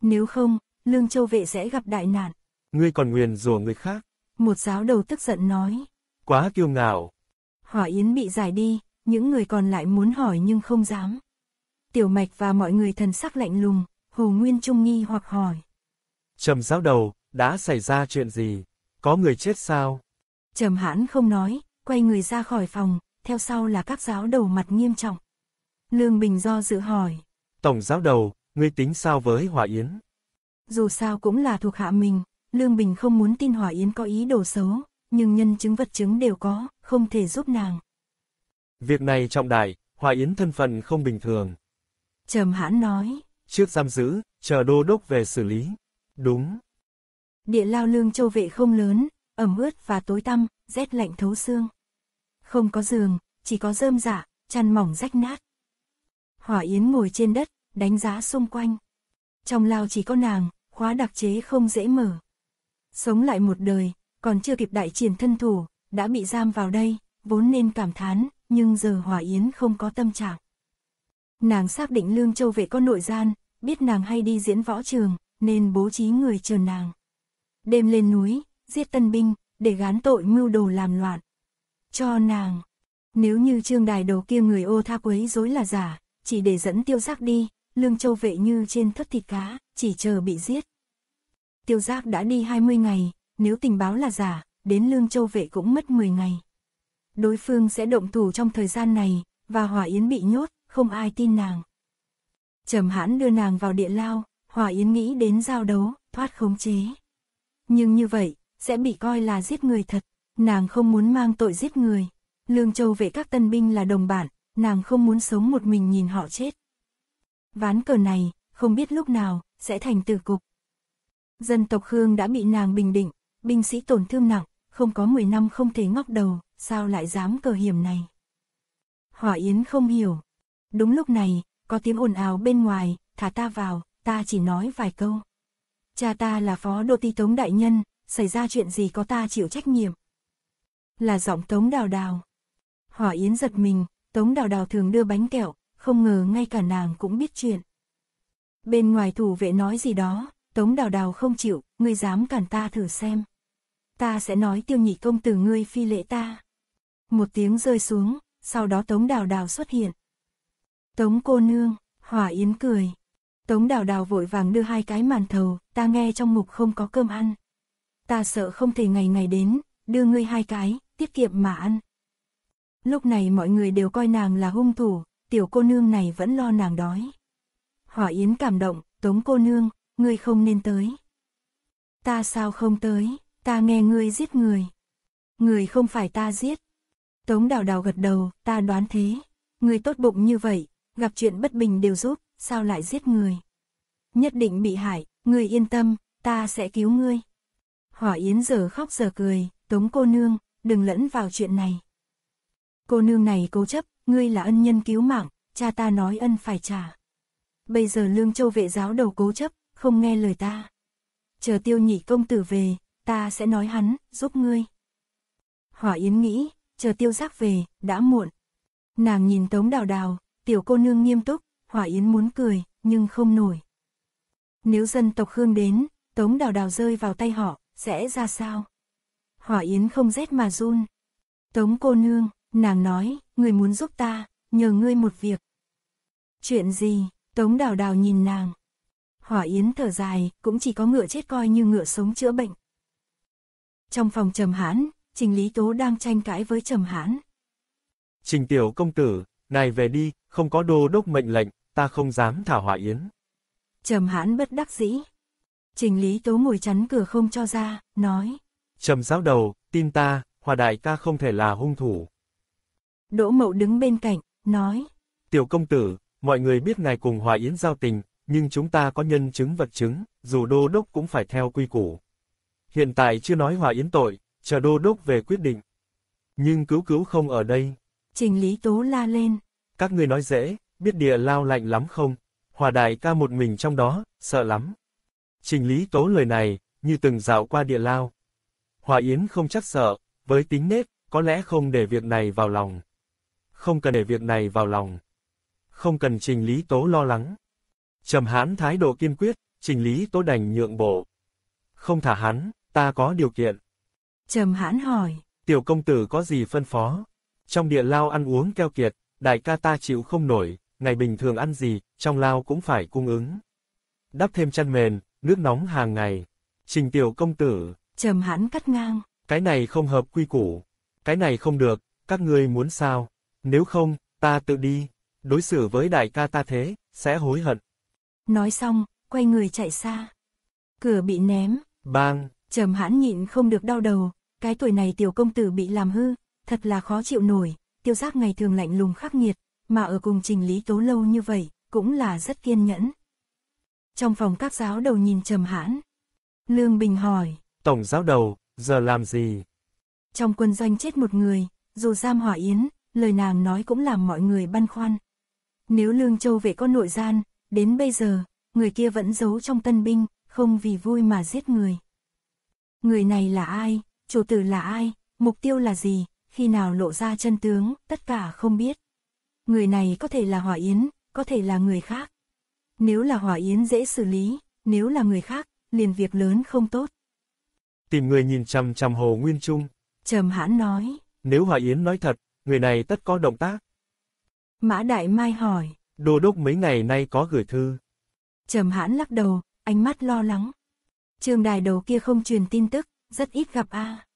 Nếu không, lương châu vệ sẽ gặp đại nạn. Ngươi còn nguyền rủa người khác. Một giáo đầu tức giận nói. Quá kiêu ngạo hỏa yến bị giải đi, những người còn lại muốn hỏi nhưng không dám. Tiểu mạch và mọi người thần sắc lạnh lùng, Hồ Nguyên Trung nghi hoặc hỏi. Trầm giáo đầu, đã xảy ra chuyện gì? Có người chết sao? Trầm hãn không nói, quay người ra khỏi phòng, theo sau là các giáo đầu mặt nghiêm trọng. Lương Bình do dự hỏi. Tổng giáo đầu, ngươi tính sao với Hòa Yến? Dù sao cũng là thuộc hạ mình, Lương Bình không muốn tin Hòa Yến có ý đồ xấu, nhưng nhân chứng vật chứng đều có, không thể giúp nàng. Việc này trọng đại, Hoa Yến thân phận không bình thường. Trầm hãn nói. Trước giam giữ, chờ đô đốc về xử lý. Đúng. Địa lao lương châu vệ không lớn, ẩm ướt và tối tăm, rét lạnh thấu xương. Không có giường, chỉ có rơm giả, dạ, chăn mỏng rách nát. Hỏa Yến ngồi trên đất, đánh giá xung quanh. Trong lao chỉ có nàng, khóa đặc chế không dễ mở. Sống lại một đời, còn chưa kịp đại triển thân thủ, đã bị giam vào đây, vốn nên cảm thán, nhưng giờ Hòa Yến không có tâm trạng. Nàng xác định Lương Châu Vệ có nội gian, biết nàng hay đi diễn võ trường, nên bố trí người chờ nàng. Đêm lên núi, giết tân binh, để gán tội mưu đồ làm loạn. Cho nàng, nếu như trương đài đầu kia người ô tha quấy dối là giả, chỉ để dẫn tiêu giác đi, Lương Châu Vệ như trên thất thịt cá, chỉ chờ bị giết. Tiêu giác đã đi 20 ngày, nếu tình báo là giả, đến Lương Châu Vệ cũng mất 10 ngày. Đối phương sẽ động thủ trong thời gian này, và Hòa Yến bị nhốt, không ai tin nàng. Trầm hãn đưa nàng vào địa lao, Hòa Yến nghĩ đến giao đấu, thoát khống chế. Nhưng như vậy, sẽ bị coi là giết người thật, nàng không muốn mang tội giết người. Lương Châu Vệ các tân binh là đồng bạn, nàng không muốn sống một mình nhìn họ chết. Ván cờ này, không biết lúc nào, sẽ thành tử cục. Dân tộc Khương đã bị nàng bình định, binh sĩ tổn thương nặng, không có 10 năm không thể ngóc đầu, sao lại dám cờ hiểm này. Hỏa Yến không hiểu. Đúng lúc này, có tiếng ồn ào bên ngoài, thả ta vào, ta chỉ nói vài câu. Cha ta là phó đô ti tống đại nhân, xảy ra chuyện gì có ta chịu trách nhiệm. Là giọng tống đào đào. Hỏa Yến giật mình, tống đào đào thường đưa bánh kẹo, không ngờ ngay cả nàng cũng biết chuyện. Bên ngoài thủ vệ nói gì đó, Tống đào đào không chịu, ngươi dám cản ta thử xem. Ta sẽ nói tiêu nhị công tử ngươi phi lễ ta. Một tiếng rơi xuống, sau đó tống đào đào xuất hiện. Tống cô nương, hỏa yến cười. Tống đào đào vội vàng đưa hai cái màn thầu, ta nghe trong mục không có cơm ăn. Ta sợ không thể ngày ngày đến, đưa ngươi hai cái, tiết kiệm mà ăn. Lúc này mọi người đều coi nàng là hung thủ, tiểu cô nương này vẫn lo nàng đói. Hỏa Yến cảm động, Tống cô nương, ngươi không nên tới. Ta sao không tới, ta nghe ngươi giết người. Người không phải ta giết. Tống đào đào gật đầu, ta đoán thế. Ngươi tốt bụng như vậy, gặp chuyện bất bình đều giúp, sao lại giết người. Nhất định bị hại, ngươi yên tâm, ta sẽ cứu ngươi. Hỏa Yến giờ khóc giờ cười, tống cô nương, đừng lẫn vào chuyện này. Cô nương này cố chấp, ngươi là ân nhân cứu mạng, cha ta nói ân phải trả. Bây giờ lương châu vệ giáo đầu cố chấp, không nghe lời ta. Chờ tiêu nhị công tử về, ta sẽ nói hắn, giúp ngươi. Hỏa Yến nghĩ, chờ tiêu giác về, đã muộn. Nàng nhìn tống đào đào, tiểu cô nương nghiêm túc, Hỏa Yến muốn cười, nhưng không nổi. Nếu dân tộc Khương đến, tống đào đào rơi vào tay họ, sẽ ra sao? Hỏa Yến không rét mà run. Tống cô nương, nàng nói, người muốn giúp ta, nhờ ngươi một việc. Chuyện gì? Tống đào đào nhìn nàng. Hỏa Yến thở dài, cũng chỉ có ngựa chết coi như ngựa sống chữa bệnh. Trong phòng Trầm Hãn, Trình Lý Tố đang tranh cãi với Trầm Hãn. Trình Tiểu Công Tử, này về đi, không có đô đốc mệnh lệnh, ta không dám thả Hỏa Yến. Trầm Hãn bất đắc dĩ. Trình Lý Tố ngồi chắn cửa không cho ra, nói. Trầm giáo đầu, tin ta, Hòa Đại ca không thể là hung thủ. Đỗ Mậu đứng bên cạnh, nói. Tiểu Công Tử, mọi người biết ngài cùng Hòa Yến giao tình, nhưng chúng ta có nhân chứng vật chứng, dù đô đốc cũng phải theo quy củ. Hiện tại chưa nói hòa yến tội, chờ đô đốc về quyết định. Nhưng cứu cứu không ở đây. Trình Lý tố la lên. Các ngươi nói dễ, biết địa lao lạnh lắm không? Hòa đại ca một mình trong đó, sợ lắm. Trình Lý Tố lời này, như từng dạo qua địa lao. Hòa Yến không chắc sợ, với tính nết, có lẽ không để việc này vào lòng. Không cần để việc này vào lòng. Không cần Trình Lý Tố lo lắng. Trầm hãn thái độ kiên quyết, trình lý tố đành nhượng bộ. Không thả hắn, ta có điều kiện. Trầm hãn hỏi. Tiểu công tử có gì phân phó? Trong địa lao ăn uống keo kiệt, đại ca ta chịu không nổi, ngày bình thường ăn gì, trong lao cũng phải cung ứng. Đắp thêm chăn mền, nước nóng hàng ngày. Trình tiểu công tử. Trầm hãn cắt ngang. Cái này không hợp quy củ. Cái này không được, các ngươi muốn sao? Nếu không, ta tự đi. Đối xử với đại ca ta thế, sẽ hối hận nói xong, quay người chạy xa. Cửa bị ném. Bang. Trầm hãn nhịn không được đau đầu, cái tuổi này tiểu công tử bị làm hư, thật là khó chịu nổi, tiêu giác ngày thường lạnh lùng khắc nghiệt, mà ở cùng trình lý tố lâu như vậy, cũng là rất kiên nhẫn. Trong phòng các giáo đầu nhìn trầm hãn. Lương Bình hỏi. Tổng giáo đầu, giờ làm gì? Trong quân doanh chết một người, dù giam hỏa yến, lời nàng nói cũng làm mọi người băn khoăn. Nếu Lương Châu về có nội gian, Đến bây giờ, người kia vẫn giấu trong tân binh, không vì vui mà giết người. Người này là ai, chủ tử là ai, mục tiêu là gì, khi nào lộ ra chân tướng, tất cả không biết. Người này có thể là Hỏa Yến, có thể là người khác. Nếu là Hỏa Yến dễ xử lý, nếu là người khác, liền việc lớn không tốt. Tìm người nhìn chằm chằm Hồ Nguyên Trung. Trầm hãn nói. Nếu Hỏa Yến nói thật, người này tất có động tác. Mã Đại Mai hỏi. Đô đốc mấy ngày nay có gửi thư. Trầm hãn lắc đầu, ánh mắt lo lắng. Trường đài đầu kia không truyền tin tức, rất ít gặp a.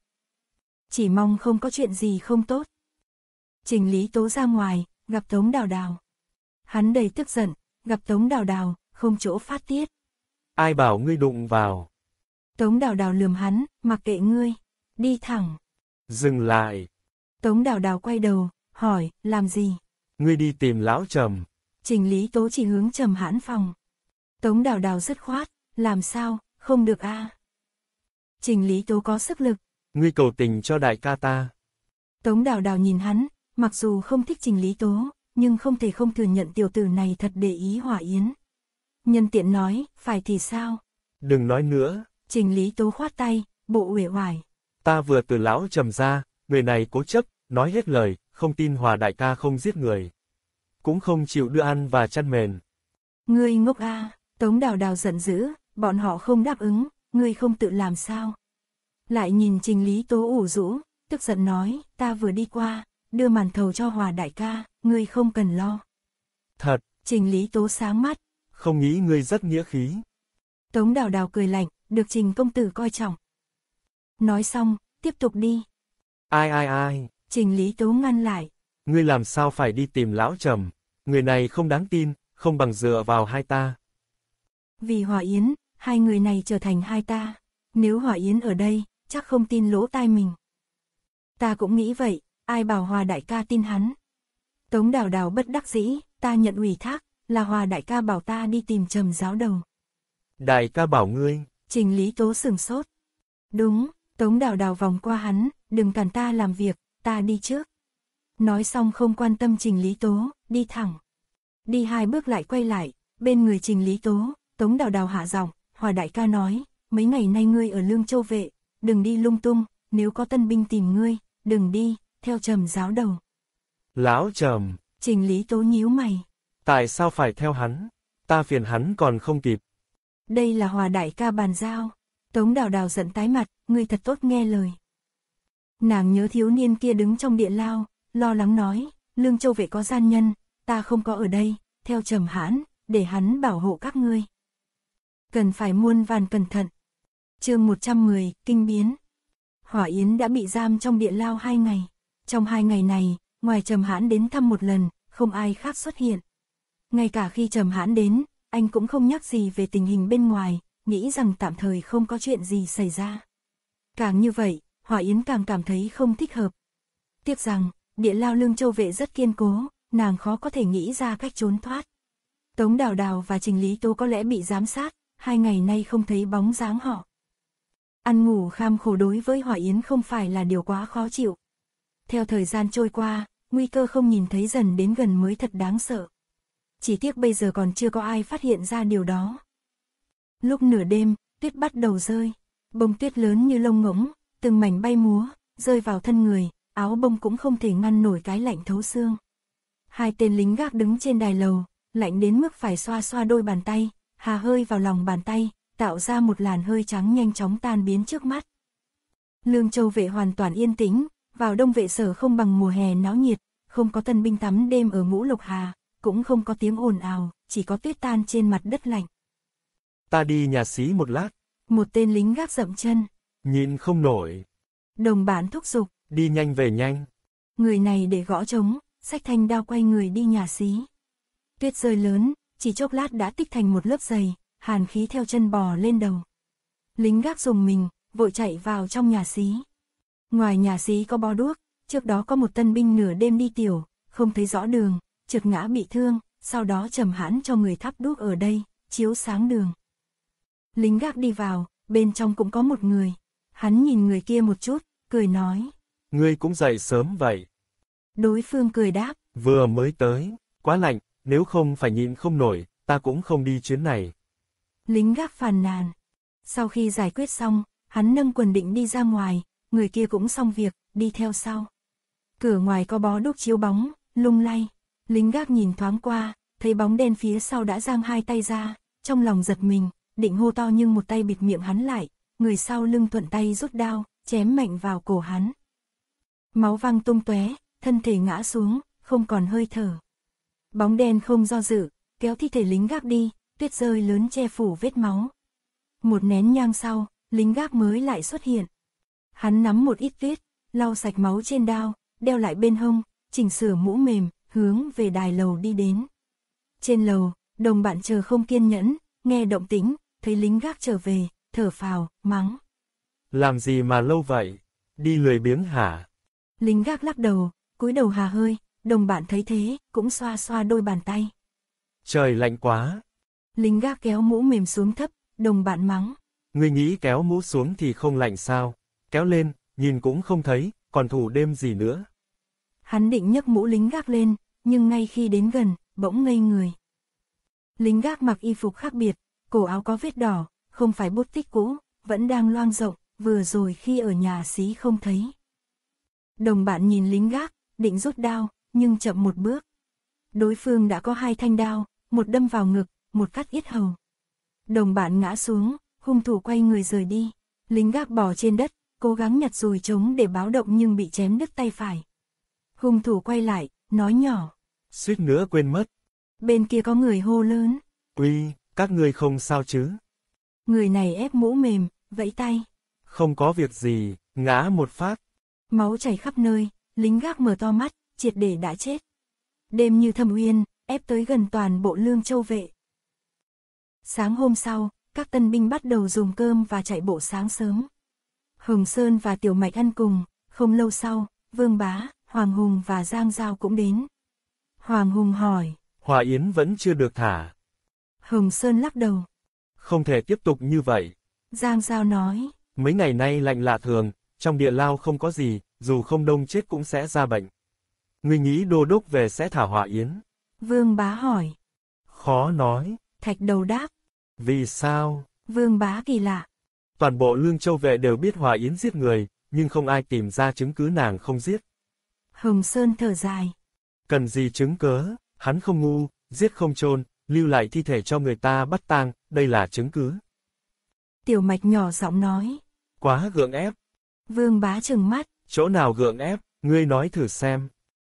Chỉ mong không có chuyện gì không tốt. Trình Lý Tố ra ngoài, gặp Tống Đào Đào. Hắn đầy tức giận, gặp Tống Đào Đào, không chỗ phát tiết. Ai bảo ngươi đụng vào? Tống Đào Đào lườm hắn, mặc kệ ngươi, đi thẳng. Dừng lại. Tống Đào Đào quay đầu, hỏi, làm gì? Ngươi đi tìm lão trầm. Trình Lý Tố chỉ hướng Trầm Hãn phòng. Tống Đào Đào rất khoát, làm sao, không được a. À. Trình Lý Tố có sức lực. Nguy cầu tình cho đại ca ta. Tống Đào Đào nhìn hắn, mặc dù không thích Trình Lý Tố, nhưng không thể không thừa nhận tiểu tử này thật để ý hỏa yến. Nhân tiện nói, phải thì sao? Đừng nói nữa. Trình Lý Tố khoát tay, bộ uể hoài. Ta vừa từ lão trầm ra, người này cố chấp, nói hết lời, không tin hòa đại ca không giết người cũng không chịu đưa ăn và chăn mền. Ngươi ngốc a, à, Tống Đào Đào giận dữ, bọn họ không đáp ứng, ngươi không tự làm sao? Lại nhìn Trình Lý Tố ủ rũ, tức giận nói, ta vừa đi qua, đưa màn thầu cho Hòa đại ca, ngươi không cần lo. Thật. Trình Lý Tố sáng mắt. Không nghĩ ngươi rất nghĩa khí. Tống Đào Đào cười lạnh, được Trình công tử coi trọng. Nói xong, tiếp tục đi. Ai ai ai. Trình Lý Tố ngăn lại, Ngươi làm sao phải đi tìm lão trầm, người này không đáng tin, không bằng dựa vào hai ta. Vì Hòa Yến, hai người này trở thành hai ta. Nếu Hòa Yến ở đây, chắc không tin lỗ tai mình. Ta cũng nghĩ vậy, ai bảo Hòa Đại ca tin hắn. Tống đào đào bất đắc dĩ, ta nhận ủy thác, là Hòa Đại ca bảo ta đi tìm trầm giáo đầu. Đại ca bảo ngươi. Trình Lý Tố sừng sốt. Đúng, Tống đào đào vòng qua hắn, đừng cản ta làm việc, ta đi trước. Nói xong không quan tâm Trình Lý Tố, đi thẳng. Đi hai bước lại quay lại, bên người Trình Lý Tố, Tống Đào Đào hạ giọng, Hòa Đại ca nói, mấy ngày nay ngươi ở Lương Châu Vệ, đừng đi lung tung, nếu có tân binh tìm ngươi, đừng đi, theo trầm giáo đầu. Lão trầm. Trình Lý Tố nhíu mày. Tại sao phải theo hắn? Ta phiền hắn còn không kịp. Đây là Hòa Đại ca bàn giao. Tống Đào Đào giận tái mặt, ngươi thật tốt nghe lời. Nàng nhớ thiếu niên kia đứng trong địa lao, lo lắng nói, Lương Châu vệ có gian nhân, ta không có ở đây, theo trầm hãn, để hắn bảo hộ các ngươi. Cần phải muôn vàn cẩn thận. chương 110, Kinh Biến Hỏa Yến đã bị giam trong địa lao hai ngày. Trong hai ngày này, ngoài trầm hãn đến thăm một lần, không ai khác xuất hiện. Ngay cả khi trầm hãn đến, anh cũng không nhắc gì về tình hình bên ngoài, nghĩ rằng tạm thời không có chuyện gì xảy ra. Càng như vậy, Hỏa Yến càng cảm thấy không thích hợp. Tiếc rằng, địa lao lương châu vệ rất kiên cố, nàng khó có thể nghĩ ra cách trốn thoát. Tống Đào Đào và Trình Lý Tố có lẽ bị giám sát, hai ngày nay không thấy bóng dáng họ. Ăn ngủ kham khổ đối với Hỏa Yến không phải là điều quá khó chịu. Theo thời gian trôi qua, nguy cơ không nhìn thấy dần đến gần mới thật đáng sợ. Chỉ tiếc bây giờ còn chưa có ai phát hiện ra điều đó. Lúc nửa đêm, tuyết bắt đầu rơi, bông tuyết lớn như lông ngỗng, từng mảnh bay múa, rơi vào thân người, áo bông cũng không thể ngăn nổi cái lạnh thấu xương. Hai tên lính gác đứng trên đài lầu, lạnh đến mức phải xoa xoa đôi bàn tay, hà hơi vào lòng bàn tay, tạo ra một làn hơi trắng nhanh chóng tan biến trước mắt. Lương Châu vệ hoàn toàn yên tĩnh, vào đông vệ sở không bằng mùa hè náo nhiệt, không có tân binh tắm đêm ở ngũ lục hà, cũng không có tiếng ồn ào, chỉ có tuyết tan trên mặt đất lạnh. Ta đi nhà xí một lát. Một tên lính gác dậm chân. Nhìn không nổi. Đồng bản thúc giục đi nhanh về nhanh. Người này để gõ trống, sách thanh đao quay người đi nhà xí. Tuyết rơi lớn, chỉ chốc lát đã tích thành một lớp dày, hàn khí theo chân bò lên đầu. Lính gác dùng mình, vội chạy vào trong nhà xí. Ngoài nhà xí có bò đuốc, trước đó có một tân binh nửa đêm đi tiểu, không thấy rõ đường, trượt ngã bị thương, sau đó trầm hãn cho người thắp đuốc ở đây, chiếu sáng đường. Lính gác đi vào, bên trong cũng có một người. Hắn nhìn người kia một chút, cười nói ngươi cũng dậy sớm vậy. Đối phương cười đáp. Vừa mới tới, quá lạnh, nếu không phải nhịn không nổi, ta cũng không đi chuyến này. Lính gác phàn nàn. Sau khi giải quyết xong, hắn nâng quần định đi ra ngoài, người kia cũng xong việc, đi theo sau. Cửa ngoài có bó đúc chiếu bóng, lung lay. Lính gác nhìn thoáng qua, thấy bóng đen phía sau đã giang hai tay ra, trong lòng giật mình, định hô to nhưng một tay bịt miệng hắn lại, người sau lưng thuận tay rút đao, chém mạnh vào cổ hắn. Máu văng tung tóe, thân thể ngã xuống, không còn hơi thở. Bóng đen không do dự, kéo thi thể lính gác đi, tuyết rơi lớn che phủ vết máu. Một nén nhang sau, lính gác mới lại xuất hiện. Hắn nắm một ít tuyết, lau sạch máu trên đao, đeo lại bên hông, chỉnh sửa mũ mềm, hướng về đài lầu đi đến. Trên lầu, đồng bạn chờ không kiên nhẫn, nghe động tĩnh, thấy lính gác trở về, thở phào, mắng. Làm gì mà lâu vậy? Đi lười biếng hả? Lính gác lắc đầu, cúi đầu hà hơi, đồng bạn thấy thế, cũng xoa xoa đôi bàn tay. Trời lạnh quá. Lính gác kéo mũ mềm xuống thấp, đồng bạn mắng. Ngươi nghĩ kéo mũ xuống thì không lạnh sao, kéo lên, nhìn cũng không thấy, còn thủ đêm gì nữa. Hắn định nhấc mũ lính gác lên, nhưng ngay khi đến gần, bỗng ngây người. Lính gác mặc y phục khác biệt, cổ áo có vết đỏ, không phải bút tích cũ, vẫn đang loang rộng, vừa rồi khi ở nhà xí không thấy. Đồng bạn nhìn lính gác, định rút đao, nhưng chậm một bước. Đối phương đã có hai thanh đao, một đâm vào ngực, một cắt yết hầu. Đồng bạn ngã xuống, hung thủ quay người rời đi. Lính gác bỏ trên đất, cố gắng nhặt rùi trống để báo động nhưng bị chém đứt tay phải. Hung thủ quay lại, nói nhỏ. Suýt nữa quên mất. Bên kia có người hô lớn. Uy, các người không sao chứ? Người này ép mũ mềm, vẫy tay. Không có việc gì, ngã một phát, Máu chảy khắp nơi, lính gác mở to mắt, triệt để đã chết. Đêm như thâm uyên, ép tới gần toàn bộ lương châu vệ. Sáng hôm sau, các tân binh bắt đầu dùng cơm và chạy bộ sáng sớm. Hồng Sơn và Tiểu Mạch ăn cùng, không lâu sau, Vương Bá, Hoàng Hùng và Giang Giao cũng đến. Hoàng Hùng hỏi. Hòa Yến vẫn chưa được thả. Hồng Sơn lắc đầu. Không thể tiếp tục như vậy. Giang Giao nói. Mấy ngày nay lạnh lạ thường, trong địa lao không có gì, dù không đông chết cũng sẽ ra bệnh. Ngươi nghĩ đô đốc về sẽ thả hỏa yến. Vương bá hỏi. Khó nói. Thạch đầu đáp. Vì sao? Vương bá kỳ lạ. Toàn bộ lương châu vệ đều biết hỏa yến giết người, nhưng không ai tìm ra chứng cứ nàng không giết. Hồng Sơn thở dài. Cần gì chứng cớ, hắn không ngu, giết không chôn lưu lại thi thể cho người ta bắt tang, đây là chứng cứ. Tiểu mạch nhỏ giọng nói. Quá gượng ép, Vương bá trừng mắt. Chỗ nào gượng ép, ngươi nói thử xem.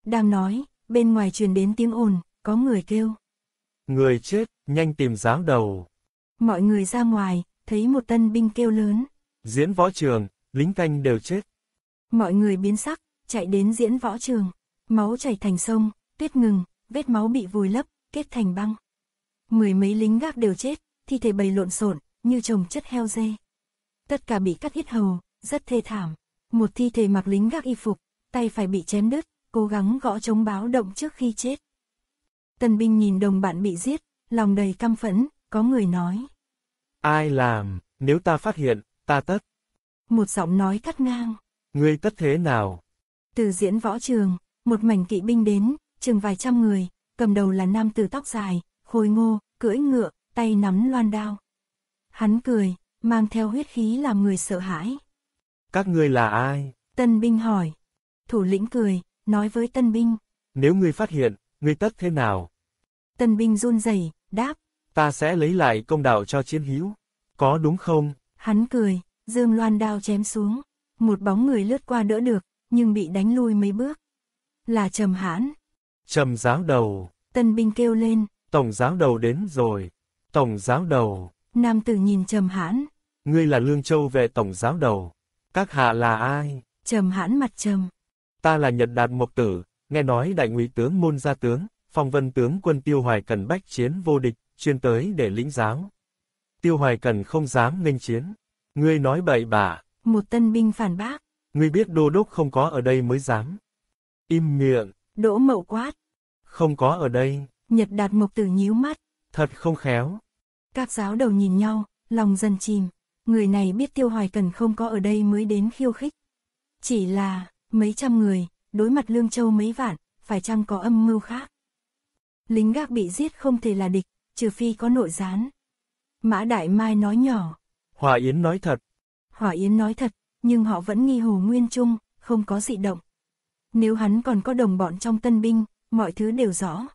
Đang nói, bên ngoài truyền đến tiếng ồn, có người kêu. Người chết, nhanh tìm giáo đầu. Mọi người ra ngoài, thấy một tân binh kêu lớn. Diễn võ trường, lính canh đều chết. Mọi người biến sắc, chạy đến diễn võ trường. Máu chảy thành sông, tuyết ngừng, vết máu bị vùi lấp, kết thành băng. Mười mấy lính gác đều chết, thi thể bầy lộn xộn, như chồng chất heo dê. Tất cả bị cắt hết hầu, rất thê thảm. Một thi thể mặc lính gác y phục, tay phải bị chém đứt, cố gắng gõ chống báo động trước khi chết. Tân binh nhìn đồng bạn bị giết, lòng đầy căm phẫn, có người nói. Ai làm, nếu ta phát hiện, ta tất. Một giọng nói cắt ngang. người tất thế nào? Từ diễn võ trường, một mảnh kỵ binh đến, chừng vài trăm người, cầm đầu là nam tử tóc dài, khôi ngô, cưỡi ngựa, tay nắm loan đao. Hắn cười, mang theo huyết khí làm người sợ hãi. Các ngươi là ai? Tân binh hỏi. Thủ lĩnh cười, nói với tân binh. Nếu ngươi phát hiện, ngươi tất thế nào? Tân binh run rẩy đáp. Ta sẽ lấy lại công đạo cho chiến hữu. Có đúng không? Hắn cười, dương loan đao chém xuống. Một bóng người lướt qua đỡ được, nhưng bị đánh lui mấy bước. Là trầm hãn. Trầm giáo đầu. Tân binh kêu lên. Tổng giáo đầu đến rồi. Tổng giáo đầu. Nam tử nhìn trầm hãn. Ngươi là Lương Châu vệ tổng giáo đầu. Các hạ là ai? Trầm hãn mặt trầm. Ta là Nhật Đạt Mộc Tử, nghe nói đại ngụy tướng môn gia tướng, phong vân tướng quân Tiêu Hoài Cần bách chiến vô địch, chuyên tới để lĩnh giáo. Tiêu Hoài Cần không dám nghênh chiến. Ngươi nói bậy bạ. Một tân binh phản bác. Ngươi biết đô đốc không có ở đây mới dám. Im miệng. Đỗ mậu quát. Không có ở đây. Nhật đạt mộc tử nhíu mắt. Thật không khéo. Các giáo đầu nhìn nhau, lòng dần chìm người này biết Tiêu Hoài Cần không có ở đây mới đến khiêu khích. Chỉ là, mấy trăm người, đối mặt Lương Châu mấy vạn, phải chăng có âm mưu khác. Lính gác bị giết không thể là địch, trừ phi có nội gián. Mã Đại Mai nói nhỏ. Hòa Yến nói thật. Hòa Yến nói thật, nhưng họ vẫn nghi hồ nguyên trung, không có dị động. Nếu hắn còn có đồng bọn trong tân binh, mọi thứ đều rõ.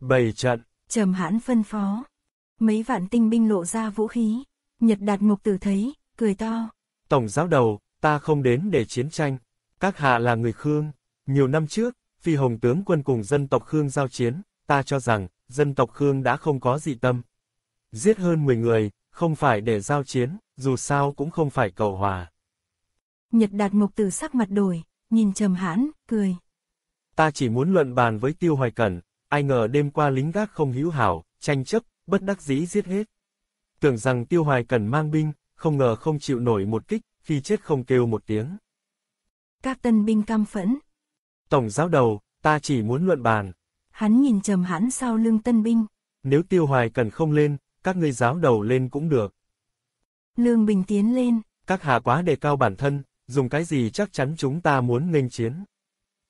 Bày trận. Trầm hãn phân phó. Mấy vạn tinh binh lộ ra vũ khí, Nhật đạt mục tử thấy, cười to. Tổng giáo đầu, ta không đến để chiến tranh. Các hạ là người Khương. Nhiều năm trước, phi hồng tướng quân cùng dân tộc Khương giao chiến, ta cho rằng, dân tộc Khương đã không có dị tâm. Giết hơn 10 người, không phải để giao chiến, dù sao cũng không phải cầu hòa. Nhật đạt mục tử sắc mặt đổi, nhìn trầm hãn, cười. Ta chỉ muốn luận bàn với tiêu hoài cẩn, ai ngờ đêm qua lính gác không hữu hảo, tranh chấp, bất đắc dĩ giết hết tưởng rằng tiêu hoài cần mang binh, không ngờ không chịu nổi một kích, khi chết không kêu một tiếng. Các tân binh cam phẫn. Tổng giáo đầu, ta chỉ muốn luận bàn. Hắn nhìn trầm hãn sau lưng tân binh. Nếu tiêu hoài cần không lên, các ngươi giáo đầu lên cũng được. Lương Bình tiến lên. Các hạ quá đề cao bản thân, dùng cái gì chắc chắn chúng ta muốn nghênh chiến.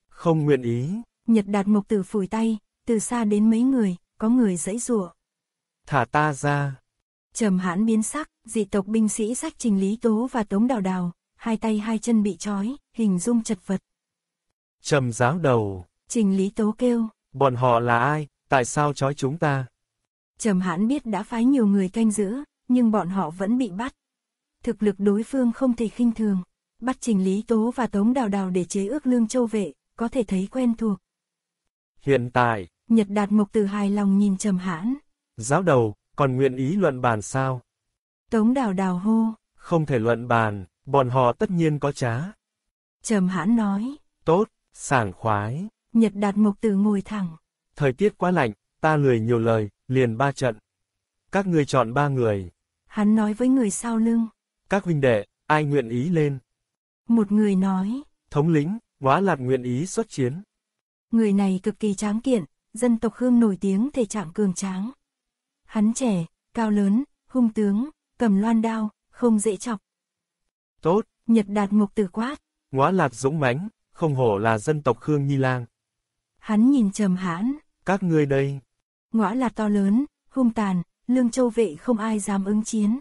Không nguyện ý. Nhật đạt mục tử phủi tay, từ xa đến mấy người, có người dãy rủa Thả ta ra. Trầm hãn biến sắc, dị tộc binh sĩ sách trình lý tố và tống đào đào, hai tay hai chân bị trói, hình dung chật vật. Trầm giáo đầu. Trình lý tố kêu. Bọn họ là ai, tại sao trói chúng ta? Trầm hãn biết đã phái nhiều người canh giữ, nhưng bọn họ vẫn bị bắt. Thực lực đối phương không thể khinh thường. Bắt trình lý tố và tống đào đào để chế ước lương châu vệ, có thể thấy quen thuộc. Hiện tại. Nhật đạt mộc từ hài lòng nhìn trầm hãn. Giáo đầu, còn nguyện ý luận bàn sao? Tống đào đào hô. Không thể luận bàn, bọn họ tất nhiên có trá. Trầm hãn nói. Tốt, sảng khoái. Nhật đạt mục tử ngồi thẳng. Thời tiết quá lạnh, ta lười nhiều lời, liền ba trận. Các ngươi chọn ba người. Hắn nói với người sau lưng. Các huynh đệ, ai nguyện ý lên? Một người nói. Thống lĩnh, quá lạt nguyện ý xuất chiến. Người này cực kỳ tráng kiện, dân tộc Hương nổi tiếng thể trạng cường tráng. Hắn trẻ, cao lớn, hung tướng, cầm loan đao, không dễ chọc. Tốt. Nhật đạt mục tử quát. Ngóa lạt dũng mãnh, không hổ là dân tộc Khương Nhi Lang. Hắn nhìn trầm hãn. Các ngươi đây. Ngõa lạt to lớn, hung tàn, lương châu vệ không ai dám ứng chiến.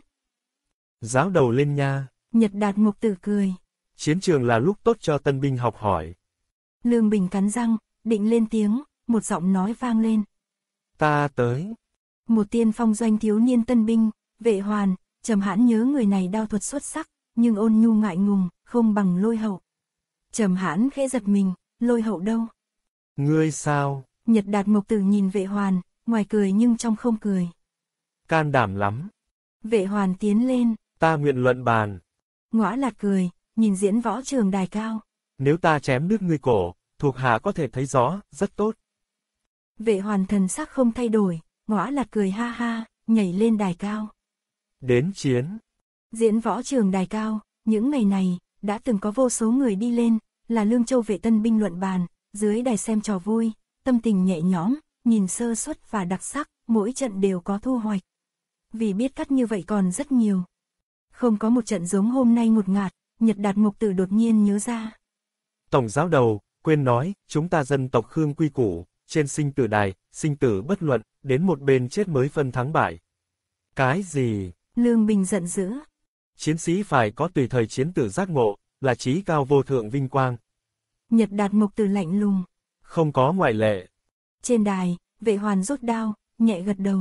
Giáo đầu lên nha. Nhật đạt mục tử cười. Chiến trường là lúc tốt cho tân binh học hỏi. Lương Bình cắn răng, định lên tiếng, một giọng nói vang lên. Ta tới. Một tiên phong doanh thiếu niên tân binh, vệ hoàn, trầm hãn nhớ người này đao thuật xuất sắc, nhưng ôn nhu ngại ngùng, không bằng lôi hậu. Trầm hãn khẽ giật mình, lôi hậu đâu? Ngươi sao? Nhật đạt mộc tử nhìn vệ hoàn, ngoài cười nhưng trong không cười. Can đảm lắm. Vệ hoàn tiến lên. Ta nguyện luận bàn. Ngõ lạt cười, nhìn diễn võ trường đài cao. Nếu ta chém đứt ngươi cổ, thuộc hạ có thể thấy gió rất tốt. Vệ hoàn thần sắc không thay đổi, Ngõ lạt cười ha ha, nhảy lên đài cao. Đến chiến. Diễn võ trường đài cao, những ngày này, đã từng có vô số người đi lên, là Lương Châu vệ tân binh luận bàn, dưới đài xem trò vui, tâm tình nhẹ nhõm, nhìn sơ suất và đặc sắc, mỗi trận đều có thu hoạch. Vì biết cắt như vậy còn rất nhiều. Không có một trận giống hôm nay ngột ngạt, Nhật Đạt Mục Tử đột nhiên nhớ ra. Tổng giáo đầu, quên nói, chúng ta dân tộc Khương quy củ, trên sinh tử đài, sinh tử bất luận, đến một bên chết mới phân thắng bại. Cái gì? Lương Bình giận dữ. Chiến sĩ phải có tùy thời chiến tử giác ngộ, là trí cao vô thượng vinh quang. Nhật đạt mục từ lạnh lùng. Không có ngoại lệ. Trên đài, vệ hoàn rốt đao, nhẹ gật đầu.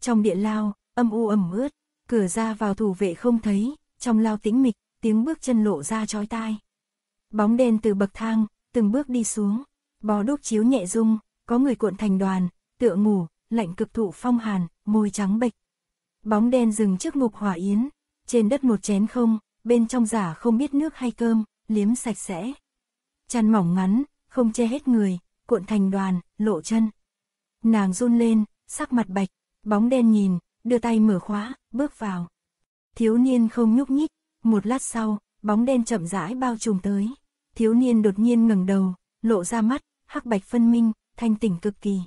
Trong địa lao, âm u ẩm ướt, cửa ra vào thủ vệ không thấy, trong lao tĩnh mịch, tiếng bước chân lộ ra chói tai. Bóng đen từ bậc thang, từng bước đi xuống bó đúc chiếu nhẹ dung, có người cuộn thành đoàn, tựa ngủ, lạnh cực thụ phong hàn, môi trắng bệch. Bóng đen dừng trước ngục hỏa yến, trên đất một chén không, bên trong giả không biết nước hay cơm, liếm sạch sẽ. Chăn mỏng ngắn, không che hết người, cuộn thành đoàn, lộ chân. Nàng run lên, sắc mặt bạch, bóng đen nhìn, đưa tay mở khóa, bước vào. Thiếu niên không nhúc nhích, một lát sau, bóng đen chậm rãi bao trùm tới. Thiếu niên đột nhiên ngẩng đầu, lộ ra mắt, hắc bạch phân minh, thanh tỉnh cực kỳ.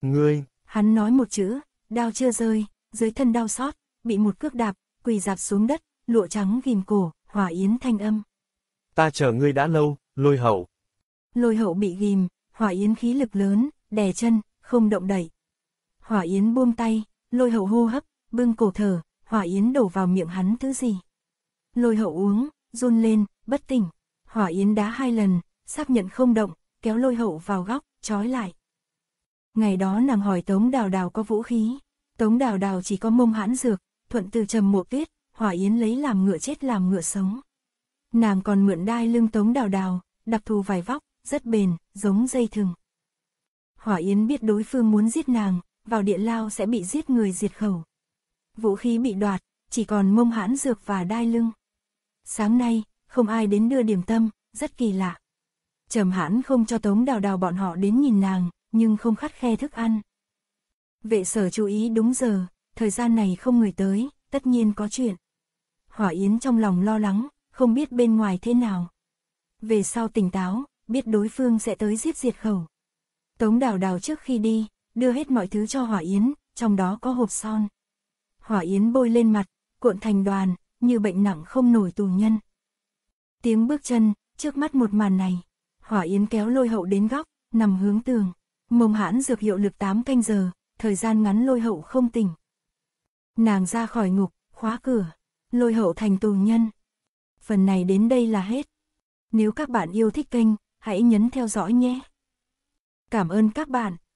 Ngươi! Hắn nói một chữ, đao chưa rơi, dưới thân đau xót, bị một cước đạp, quỳ dạp xuống đất, lụa trắng ghim cổ, hỏa yến thanh âm. Ta chờ ngươi đã lâu, lôi hậu. Lôi hậu bị ghim, hỏa yến khí lực lớn, đè chân, không động đẩy. Hỏa yến buông tay, lôi hậu hô hấp, bưng cổ thở, hỏa yến đổ vào miệng hắn thứ gì. Lôi hậu uống, run lên, bất tỉnh. Hỏa yến đá hai lần, xác nhận không động, kéo lôi hậu vào góc, trói lại. Ngày đó nàng hỏi Tống Đào Đào có vũ khí, Tống Đào Đào chỉ có mông hãn dược, thuận từ trầm mộ tuyết, hỏa yến lấy làm ngựa chết làm ngựa sống. Nàng còn mượn đai lưng Tống Đào Đào, đặc thù vài vóc, rất bền, giống dây thừng. Hỏa yến biết đối phương muốn giết nàng, vào địa lao sẽ bị giết người diệt khẩu. Vũ khí bị đoạt, chỉ còn mông hãn dược và đai lưng. Sáng nay, không ai đến đưa điểm tâm, rất kỳ lạ trầm hãn không cho Tống Đào Đào bọn họ đến nhìn nàng, nhưng không khắt khe thức ăn. Vệ sở chú ý đúng giờ, thời gian này không người tới, tất nhiên có chuyện. Hỏa Yến trong lòng lo lắng, không biết bên ngoài thế nào. Về sau tỉnh táo, biết đối phương sẽ tới giết diệt khẩu. Tống Đào Đào trước khi đi, đưa hết mọi thứ cho Hỏa Yến, trong đó có hộp son. Hỏa Yến bôi lên mặt, cuộn thành đoàn, như bệnh nặng không nổi tù nhân. Tiếng bước chân, trước mắt một màn này. Hỏa Yến kéo lôi hậu đến góc, nằm hướng tường. Mông hãn dược hiệu lực 8 canh giờ, thời gian ngắn lôi hậu không tỉnh. Nàng ra khỏi ngục, khóa cửa, lôi hậu thành tù nhân. Phần này đến đây là hết. Nếu các bạn yêu thích kênh, hãy nhấn theo dõi nhé. Cảm ơn các bạn.